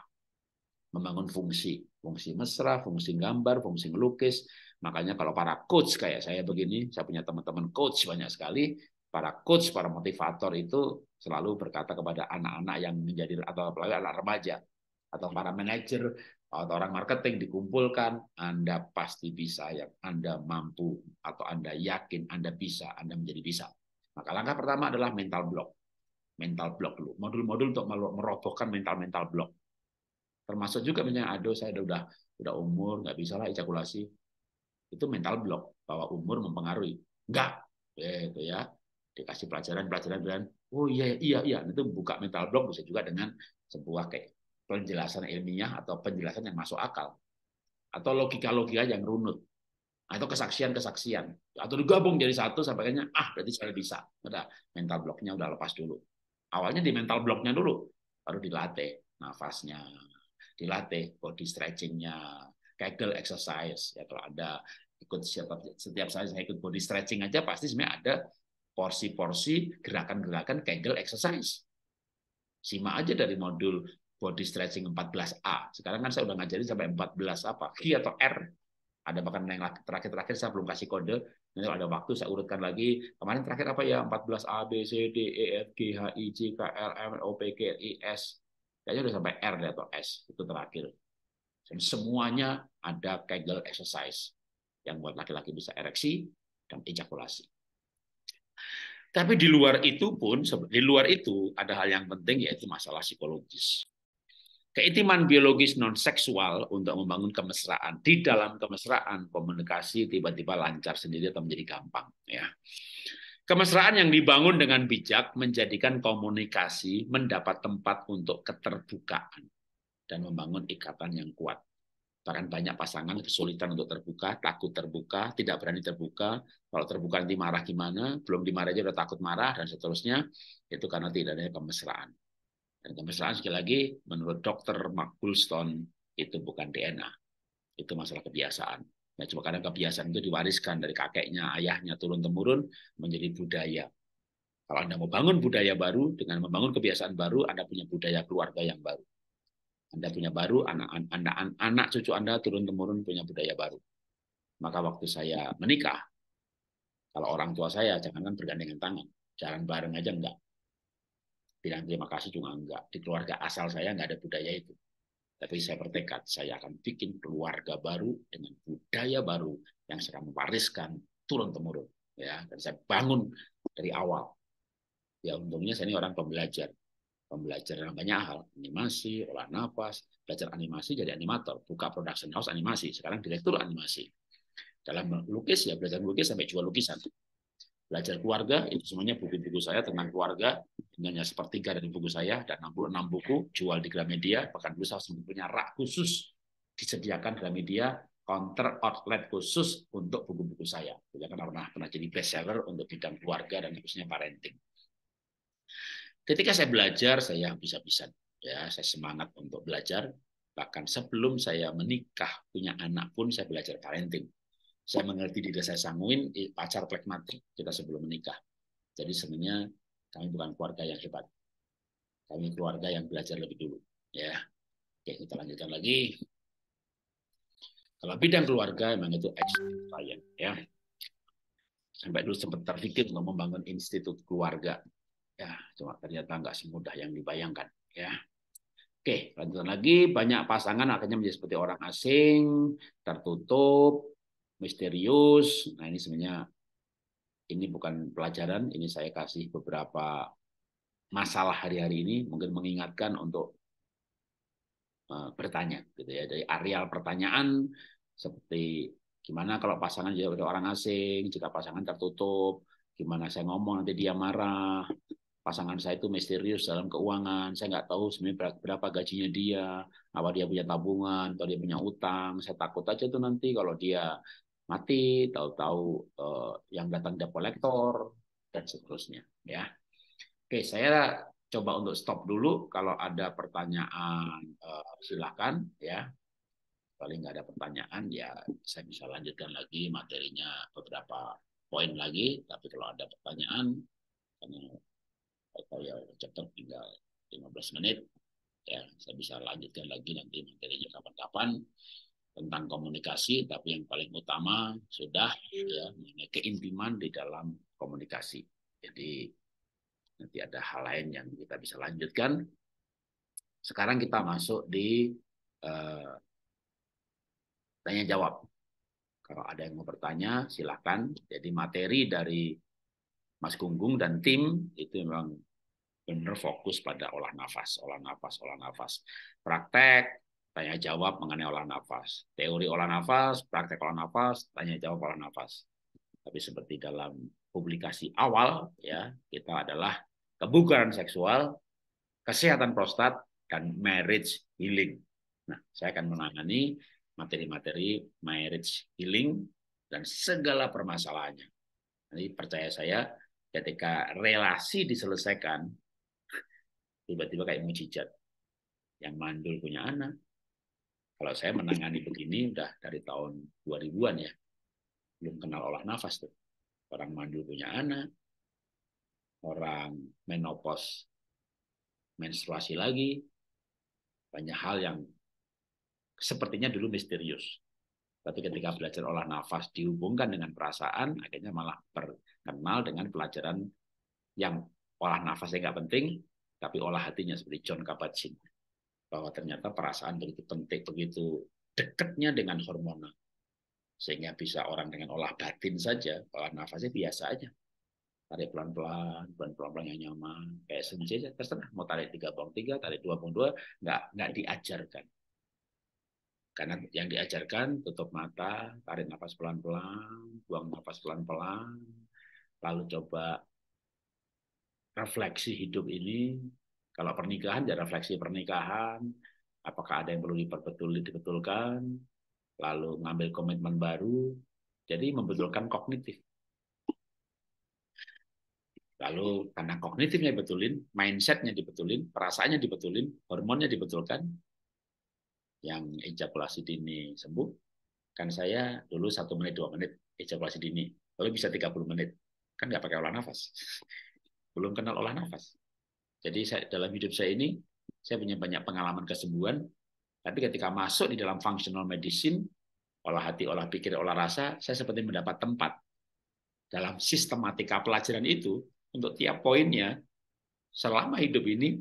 Membangun fungsi. Fungsi mesra, fungsi gambar, fungsi melukis, Makanya kalau para coach kayak saya begini, saya punya teman-teman coach banyak sekali, para coach, para motivator itu selalu berkata kepada anak-anak yang menjadi atau apalagi anak remaja atau para manajer atau orang marketing dikumpulkan, Anda pasti bisa yang Anda mampu atau Anda yakin Anda bisa, Anda menjadi bisa. Maka langkah pertama adalah mental block. Mental block dulu. Modul-modul untuk merobohkan mental-mental block. Termasuk juga misalnya, aduh saya udah udah umur, nggak bisa lah ejakulasi itu mental block bahwa umur mempengaruhi. Enggak, ya, itu ya. Dikasih pelajaran-pelajaran dan oh iya iya iya, itu buka mental block bisa juga dengan sebuah kayak penjelasan ilmiah atau penjelasan yang masuk akal atau logika-logika yang runut atau kesaksian-kesaksian atau digabung jadi satu sampai akhirnya ah berarti saya bisa udah mental blocknya udah lepas dulu awalnya di mental blocknya dulu baru dilatih nafasnya dilatih body stretchingnya Kegel exercise ya kalau ada ikut setiap setiap saya ikut body stretching aja pasti sebenarnya ada porsi-porsi gerakan-gerakan Kegel exercise. Simak aja dari modul body stretching 14A. Sekarang kan saya udah ngajarin sampai 14 apa? Q atau R. Ada bahkan yang terakhir-terakhir saya belum kasih kode. Nanti kalau ada waktu saya urutkan lagi. Kemarin terakhir apa ya? 14A, B, C, D, E, F, G, H, I, J, K, L, M, O, P, Q, I, S. Kayaknya udah sampai R atau S. Itu terakhir. Dan semuanya ada Kegel exercise yang buat laki-laki bisa ereksi dan ejakulasi. Tapi di luar itu pun, di luar itu ada hal yang penting yaitu masalah psikologis. Keintiman biologis non-seksual untuk membangun kemesraan. Di dalam kemesraan, komunikasi tiba-tiba lancar sendiri atau menjadi gampang. ya Kemesraan yang dibangun dengan bijak menjadikan komunikasi mendapat tempat untuk keterbukaan dan membangun ikatan yang kuat. Bahkan banyak pasangan kesulitan untuk terbuka, takut terbuka, tidak berani terbuka. Kalau terbuka nanti marah gimana, belum dimarah aja udah takut marah, dan seterusnya. Itu karena tidak ada kemesraan. Dan kemesraan sekali lagi, menurut dokter Mark Gulston, itu bukan DNA. Itu masalah kebiasaan. Nah, cuma karena kebiasaan itu diwariskan dari kakeknya, ayahnya, turun-temurun, menjadi budaya. Kalau Anda mau bangun budaya baru, dengan membangun kebiasaan baru, Anda punya budaya keluarga yang baru. Anda punya baru, anak Anda anak cucu Anda turun temurun punya budaya baru. Maka waktu saya menikah, kalau orang tua saya jangankan bergandengan tangan, jalan bareng aja enggak. Bilang terima kasih juga enggak. Di keluarga asal saya enggak ada budaya itu. Tapi saya bertekad, saya akan bikin keluarga baru dengan budaya baru yang saya mewariskan turun temurun, ya. Dan saya bangun dari awal. Ya untungnya saya ini orang pembelajar pembelajaran banyak hal, animasi, olah nafas, belajar animasi jadi animator, buka production house animasi, sekarang direktur animasi. Dalam lukis ya belajar lukis sampai jual lukisan. Belajar keluarga itu semuanya buku-buku saya tentang keluarga, hanya sepertiga dari buku saya dan 66 buku jual di Gramedia, bahkan dulu saya sempat punya rak khusus disediakan Gramedia counter outlet khusus untuk buku-buku saya. Tidak pernah pernah jadi bestseller untuk bidang keluarga dan khususnya parenting. Ketika saya belajar, saya bisa-bisa Ya, saya semangat untuk belajar. Bahkan sebelum saya menikah, punya anak pun saya belajar parenting. Saya mengerti diri saya sanguin, pacar pragmatik kita sebelum menikah. Jadi sebenarnya kami bukan keluarga yang hebat. Kami keluarga yang belajar lebih dulu. Ya, Oke, kita lanjutkan lagi. Kalau bidang keluarga memang itu action client ya. Sampai dulu sempat terpikir untuk membangun institut keluarga Ya, cuma ternyata nggak semudah yang dibayangkan. Ya. Oke, lanjutan lagi. Banyak pasangan akhirnya menjadi seperti orang asing, tertutup, misterius. Nah, ini sebenarnya ini bukan pelajaran, ini saya kasih beberapa masalah hari-hari ini mungkin mengingatkan untuk eh, bertanya gitu ya dari areal pertanyaan seperti gimana kalau pasangan jadi orang asing, jika pasangan tertutup, gimana saya ngomong nanti dia marah, pasangan saya itu misterius dalam keuangan, saya nggak tahu sebenarnya berapa gajinya dia, apa dia punya tabungan, atau dia punya utang, saya takut aja tuh nanti kalau dia mati, tahu-tahu eh, yang datang dia kolektor, dan seterusnya. ya. Oke, saya coba untuk stop dulu. Kalau ada pertanyaan, eh, silakan ya. Paling nggak ada pertanyaan, ya saya bisa lanjutkan lagi materinya beberapa poin lagi. Tapi kalau ada pertanyaan, karena atau ya chapter tinggal 15 menit ya saya bisa lanjutkan lagi nanti materinya kapan-kapan tentang komunikasi tapi yang paling utama sudah ya mengenai keintiman di dalam komunikasi jadi nanti ada hal lain yang kita bisa lanjutkan sekarang kita masuk di eh, tanya jawab kalau ada yang mau bertanya silahkan jadi materi dari Mas Gunggung dan tim itu memang benar fokus pada olah nafas, olah nafas, olah nafas. Praktek, tanya jawab mengenai olah nafas. Teori olah nafas, praktek olah nafas, tanya jawab olah nafas. Tapi seperti dalam publikasi awal ya, kita adalah kebugaran seksual, kesehatan prostat dan marriage healing. Nah, saya akan menangani materi-materi marriage healing dan segala permasalahannya. Jadi percaya saya ketika relasi diselesaikan tiba-tiba kayak mujizat. Yang mandul punya anak. Kalau saya menangani begini udah dari tahun 2000-an ya. Belum kenal olah nafas tuh. Orang mandul punya anak. Orang menopause menstruasi lagi. Banyak hal yang sepertinya dulu misterius. Tapi ketika belajar olah nafas dihubungkan dengan perasaan, akhirnya malah berkenal dengan pelajaran yang olah nafasnya nggak penting, tapi olah hatinya seperti John Kabat-Zinn bahwa ternyata perasaan begitu penting begitu dekatnya dengan hormonal sehingga bisa orang dengan olah batin saja olah nafasnya biasa aja tarik pelan-pelan, pelan-pelan yang nyaman, kayak senyum saja, terserah mau tarik tiga bong tiga, tarik dua bong dua, nggak nggak diajarkan. Karena yang diajarkan tutup mata, tarik nafas pelan-pelan, buang nafas pelan-pelan, lalu coba refleksi hidup ini kalau pernikahan ya refleksi pernikahan, apakah ada yang perlu diperbetul dibetulkan, lalu ngambil komitmen baru, jadi membetulkan kognitif. Lalu karena kognitifnya dibetulin, mindsetnya dibetulin, perasaannya dibetulin, hormonnya dibetulkan, yang ejakulasi dini sembuh, kan saya dulu satu menit dua menit ejakulasi dini, lalu bisa 30 menit, kan nggak pakai olah nafas belum kenal olah nafas. Jadi saya, dalam hidup saya ini, saya punya banyak pengalaman kesembuhan, tapi ketika masuk di dalam functional medicine, olah hati, olah pikir, olah rasa, saya seperti mendapat tempat. Dalam sistematika pelajaran itu, untuk tiap poinnya, selama hidup ini,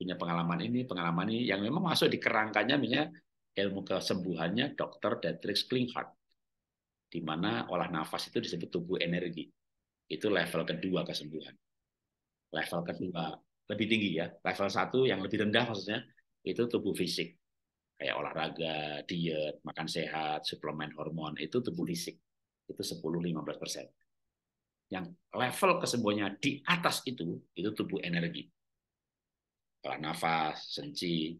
punya pengalaman ini, pengalaman ini, yang memang masuk di kerangkanya, misalnya ilmu kesembuhannya Dr. Dietrich Klinghardt, di mana olah nafas itu disebut tubuh energi. Itu level kedua kesembuhan level kedua lebih tinggi ya level satu yang lebih rendah maksudnya itu tubuh fisik kayak olahraga diet makan sehat suplemen hormon itu tubuh fisik itu 10-15 persen yang level kesembuhannya di atas itu itu tubuh energi olah nafas senci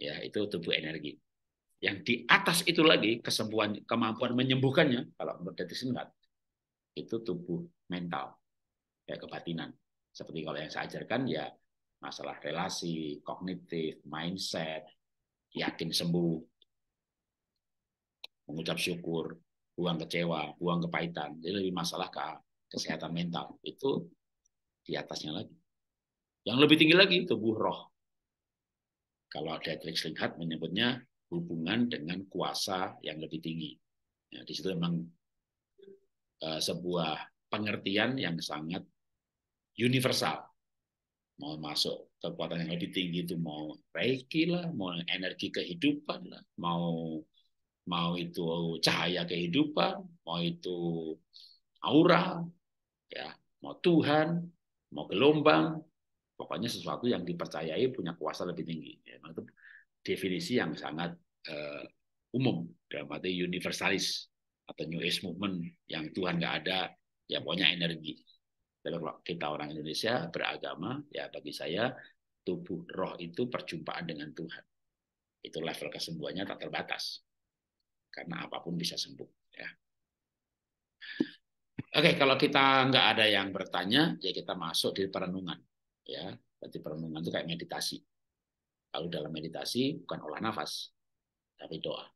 ya itu tubuh energi yang di atas itu lagi kesembuhan kemampuan menyembuhkannya kalau mendeteksi nggak itu tubuh mental kayak kebatinan seperti kalau yang saya ajarkan ya masalah relasi, kognitif, mindset, yakin sembuh, mengucap syukur, buang kecewa, buang kepahitan. Jadi lebih masalah ke kesehatan mental. Itu di atasnya lagi. Yang lebih tinggi lagi tubuh roh. Kalau ada Dietrich lihat menyebutnya hubungan dengan kuasa yang lebih tinggi. Ya, di situ memang uh, sebuah pengertian yang sangat universal. Mau masuk kekuatan yang lebih tinggi itu mau reiki lah, mau energi kehidupan lah, mau mau itu cahaya kehidupan, mau itu aura, ya, mau Tuhan, mau gelombang, pokoknya sesuatu yang dipercayai punya kuasa lebih tinggi. Ya, itu definisi yang sangat uh, umum dalam arti universalis atau New Age movement yang Tuhan nggak ada, ya pokoknya energi kalau kita orang Indonesia beragama, ya bagi saya tubuh roh itu perjumpaan dengan Tuhan. Itu level kesembuhannya tak terbatas. Karena apapun bisa sembuh. Ya. Oke, kalau kita nggak ada yang bertanya, ya kita masuk di perenungan. Ya, berarti perenungan itu kayak meditasi. Kalau dalam meditasi bukan olah nafas, tapi doa.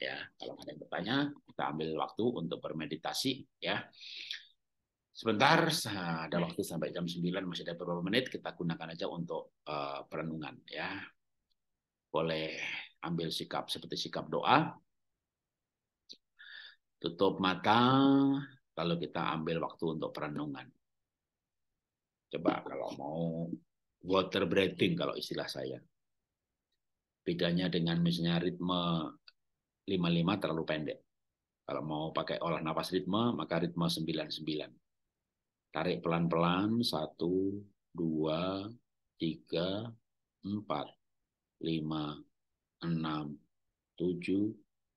Ya, kalau ada yang bertanya, kita ambil waktu untuk bermeditasi. Ya, sebentar ada hmm. waktu sampai jam 9 masih ada beberapa menit kita gunakan aja untuk uh, perenungan ya boleh ambil sikap seperti sikap doa tutup mata lalu kita ambil waktu untuk perenungan coba kalau mau water breathing kalau istilah saya bedanya dengan misalnya ritme 55 terlalu pendek kalau mau pakai olah napas ritme maka ritme 99 Tarik pelan-pelan. Satu, dua, tiga, empat, lima, enam, tujuh,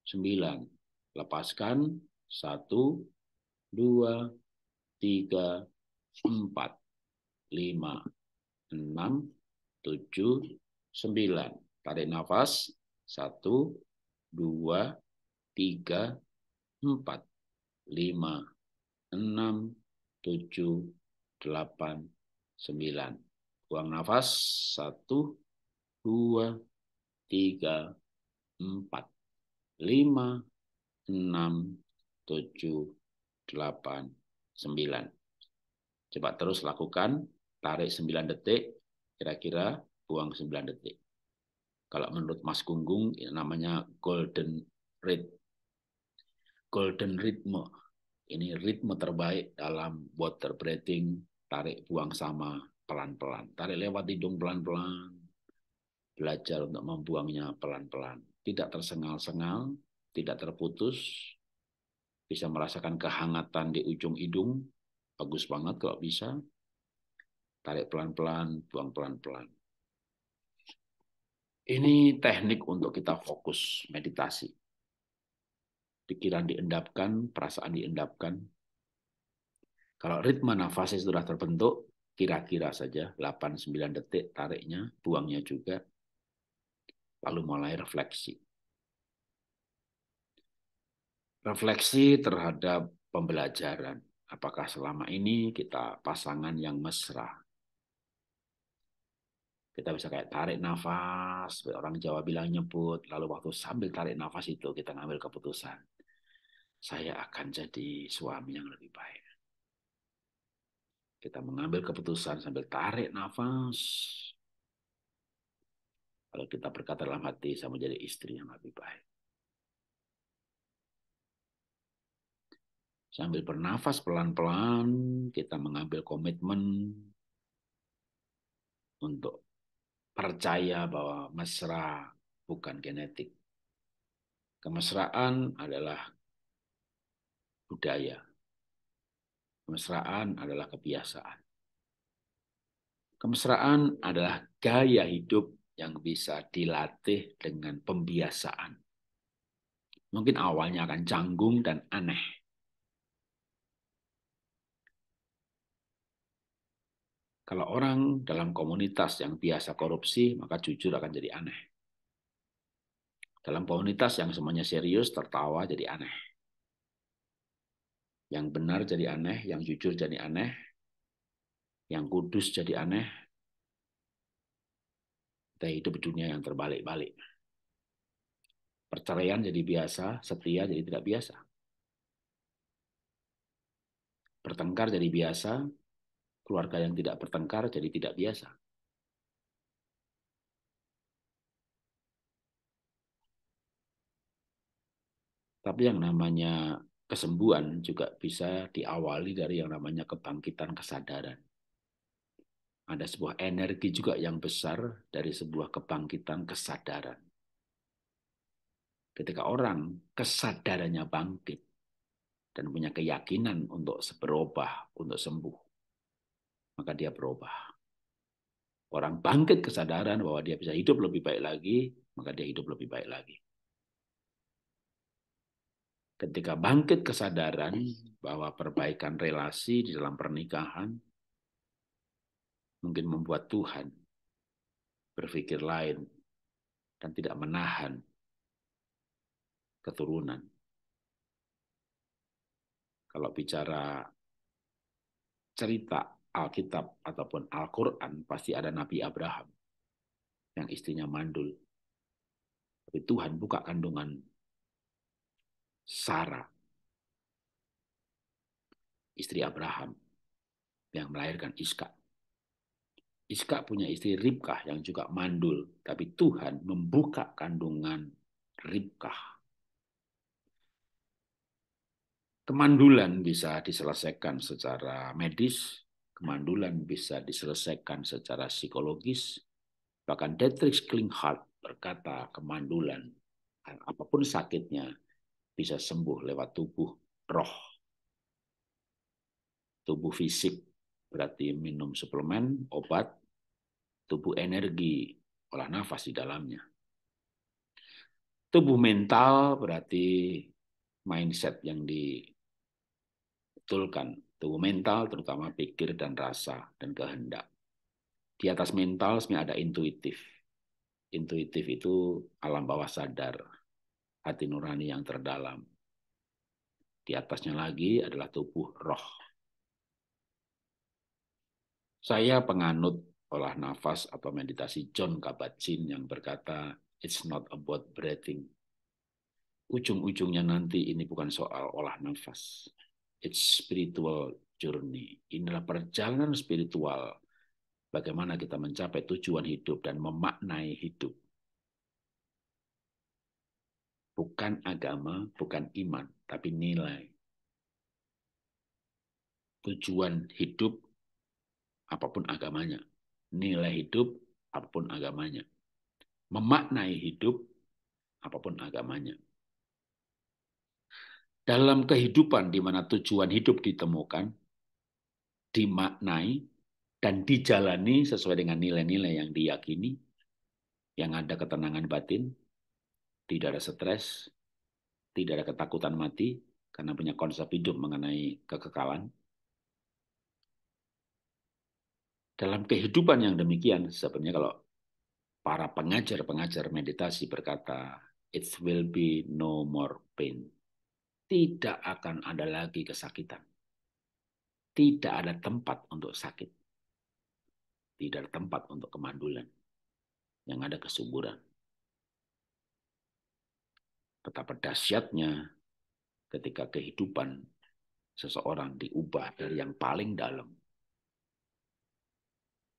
sembilan. Lepaskan. Satu, dua, tiga, empat, lima, enam, tujuh, sembilan. Tarik nafas. Satu, dua, tiga, empat, lima, enam, tujuh, delapan, sembilan. Buang nafas, satu, dua, tiga, empat, lima, enam, tujuh, delapan, sembilan. Coba terus lakukan, tarik sembilan detik, kira-kira buang sembilan detik. Kalau menurut Mas Gunggung, namanya golden rate. Golden Ritmo. Ini ritme terbaik dalam water breathing, tarik buang sama pelan-pelan. Tarik lewat hidung pelan-pelan. Belajar untuk membuangnya pelan-pelan. Tidak tersengal-sengal, tidak terputus. Bisa merasakan kehangatan di ujung hidung. Bagus banget kalau bisa. Tarik pelan-pelan, buang pelan-pelan. Ini teknik untuk kita fokus meditasi pikiran diendapkan, perasaan diendapkan. Kalau ritme nafasnya sudah terbentuk, kira-kira saja 8-9 detik tariknya, buangnya juga, lalu mulai refleksi. Refleksi terhadap pembelajaran. Apakah selama ini kita pasangan yang mesra? Kita bisa kayak tarik nafas, orang Jawa bilang nyebut, lalu waktu sambil tarik nafas itu kita ngambil keputusan saya akan jadi suami yang lebih baik. Kita mengambil keputusan sambil tarik nafas. Kalau kita berkata dalam hati, saya menjadi istri yang lebih baik. Sambil bernafas pelan-pelan, kita mengambil komitmen untuk percaya bahwa mesra bukan genetik. Kemesraan adalah budaya. Kemesraan adalah kebiasaan. Kemesraan adalah gaya hidup yang bisa dilatih dengan pembiasaan. Mungkin awalnya akan canggung dan aneh. Kalau orang dalam komunitas yang biasa korupsi, maka jujur akan jadi aneh. Dalam komunitas yang semuanya serius, tertawa jadi aneh yang benar jadi aneh, yang jujur jadi aneh, yang kudus jadi aneh. Kita hidup dunia yang terbalik-balik. Perceraian jadi biasa, setia jadi tidak biasa. Bertengkar jadi biasa, keluarga yang tidak bertengkar jadi tidak biasa. Tapi yang namanya kesembuhan juga bisa diawali dari yang namanya kebangkitan kesadaran. Ada sebuah energi juga yang besar dari sebuah kebangkitan kesadaran. Ketika orang kesadarannya bangkit dan punya keyakinan untuk berubah, untuk sembuh, maka dia berubah. Orang bangkit kesadaran bahwa dia bisa hidup lebih baik lagi, maka dia hidup lebih baik lagi ketika bangkit kesadaran bahwa perbaikan relasi di dalam pernikahan mungkin membuat Tuhan berpikir lain dan tidak menahan keturunan. Kalau bicara cerita Alkitab ataupun Al-Quran, pasti ada Nabi Abraham yang istrinya mandul. Tapi Tuhan buka kandungan Sarah, istri Abraham yang melahirkan Iska. Iska punya istri Ribkah yang juga mandul, tapi Tuhan membuka kandungan Ribkah. Kemandulan bisa diselesaikan secara medis, kemandulan bisa diselesaikan secara psikologis, bahkan Dietrich Klinghardt berkata kemandulan, apapun sakitnya, bisa sembuh lewat tubuh roh. Tubuh fisik berarti minum suplemen, obat, tubuh energi, olah nafas di dalamnya. Tubuh mental berarti mindset yang ditulkan. Tubuh mental terutama pikir dan rasa dan kehendak. Di atas mental sebenarnya ada intuitif. Intuitif itu alam bawah sadar, hati nurani yang terdalam. Di atasnya lagi adalah tubuh roh. Saya penganut olah nafas atau meditasi John Kabat-Zinn yang berkata, it's not about breathing. Ujung-ujungnya nanti ini bukan soal olah nafas. It's spiritual journey. Inilah perjalanan spiritual bagaimana kita mencapai tujuan hidup dan memaknai hidup bukan agama, bukan iman, tapi nilai. Tujuan hidup apapun agamanya, nilai hidup apapun agamanya, memaknai hidup apapun agamanya. Dalam kehidupan di mana tujuan hidup ditemukan, dimaknai, dan dijalani sesuai dengan nilai-nilai yang diyakini, yang ada ketenangan batin, tidak ada stres, tidak ada ketakutan mati, karena punya konsep hidup mengenai kekekalan. Dalam kehidupan yang demikian, sebenarnya kalau para pengajar-pengajar meditasi berkata, it will be no more pain. Tidak akan ada lagi kesakitan. Tidak ada tempat untuk sakit. Tidak ada tempat untuk kemandulan. Yang ada kesuburan betapa dahsyatnya ketika kehidupan seseorang diubah dari yang paling dalam.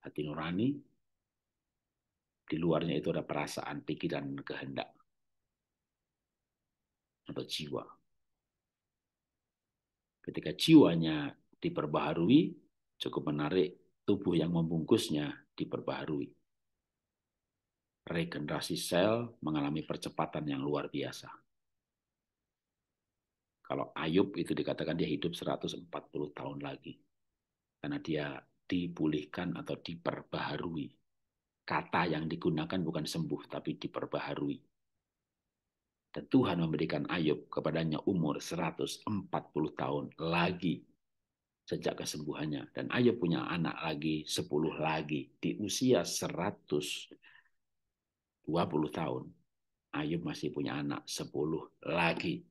Hati nurani, di luarnya itu ada perasaan, pikiran, kehendak. Atau jiwa. Ketika jiwanya diperbaharui, cukup menarik tubuh yang membungkusnya diperbaharui regenerasi sel mengalami percepatan yang luar biasa. Kalau Ayub itu dikatakan dia hidup 140 tahun lagi. Karena dia dipulihkan atau diperbaharui. Kata yang digunakan bukan sembuh, tapi diperbaharui. Dan Tuhan memberikan Ayub kepadanya umur 140 tahun lagi sejak kesembuhannya. Dan Ayub punya anak lagi, 10 lagi, di usia tahun 20 tahun. Ayub masih punya anak 10 lagi.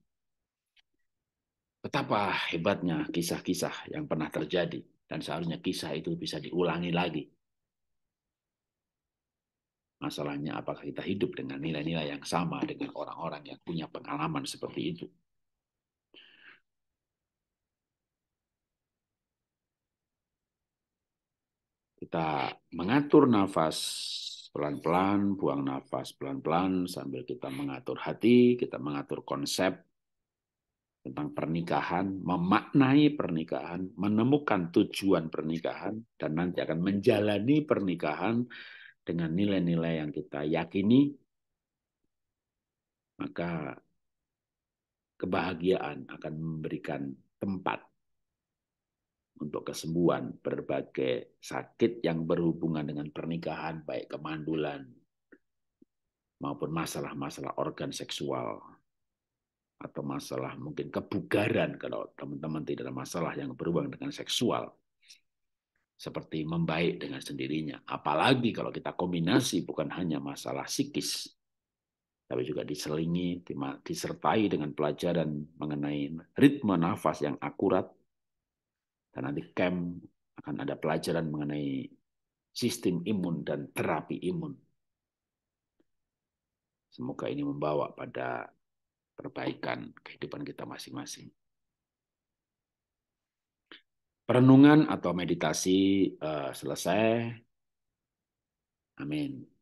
Betapa hebatnya kisah-kisah yang pernah terjadi. Dan seharusnya kisah itu bisa diulangi lagi. Masalahnya apakah kita hidup dengan nilai-nilai yang sama dengan orang-orang yang punya pengalaman seperti itu. Kita mengatur nafas pelan-pelan buang nafas pelan-pelan sambil kita mengatur hati, kita mengatur konsep tentang pernikahan, memaknai pernikahan, menemukan tujuan pernikahan dan nanti akan menjalani pernikahan dengan nilai-nilai yang kita yakini maka kebahagiaan akan memberikan tempat untuk kesembuhan berbagai sakit yang berhubungan dengan pernikahan, baik kemandulan maupun masalah-masalah organ seksual atau masalah mungkin kebugaran kalau teman-teman tidak ada masalah yang berhubungan dengan seksual seperti membaik dengan sendirinya. Apalagi kalau kita kombinasi bukan hanya masalah psikis, tapi juga diselingi, disertai dengan pelajaran mengenai ritme nafas yang akurat, karena di camp akan ada pelajaran mengenai sistem imun dan terapi imun. Semoga ini membawa pada perbaikan kehidupan kita masing-masing. Perenungan atau meditasi uh, selesai. Amin.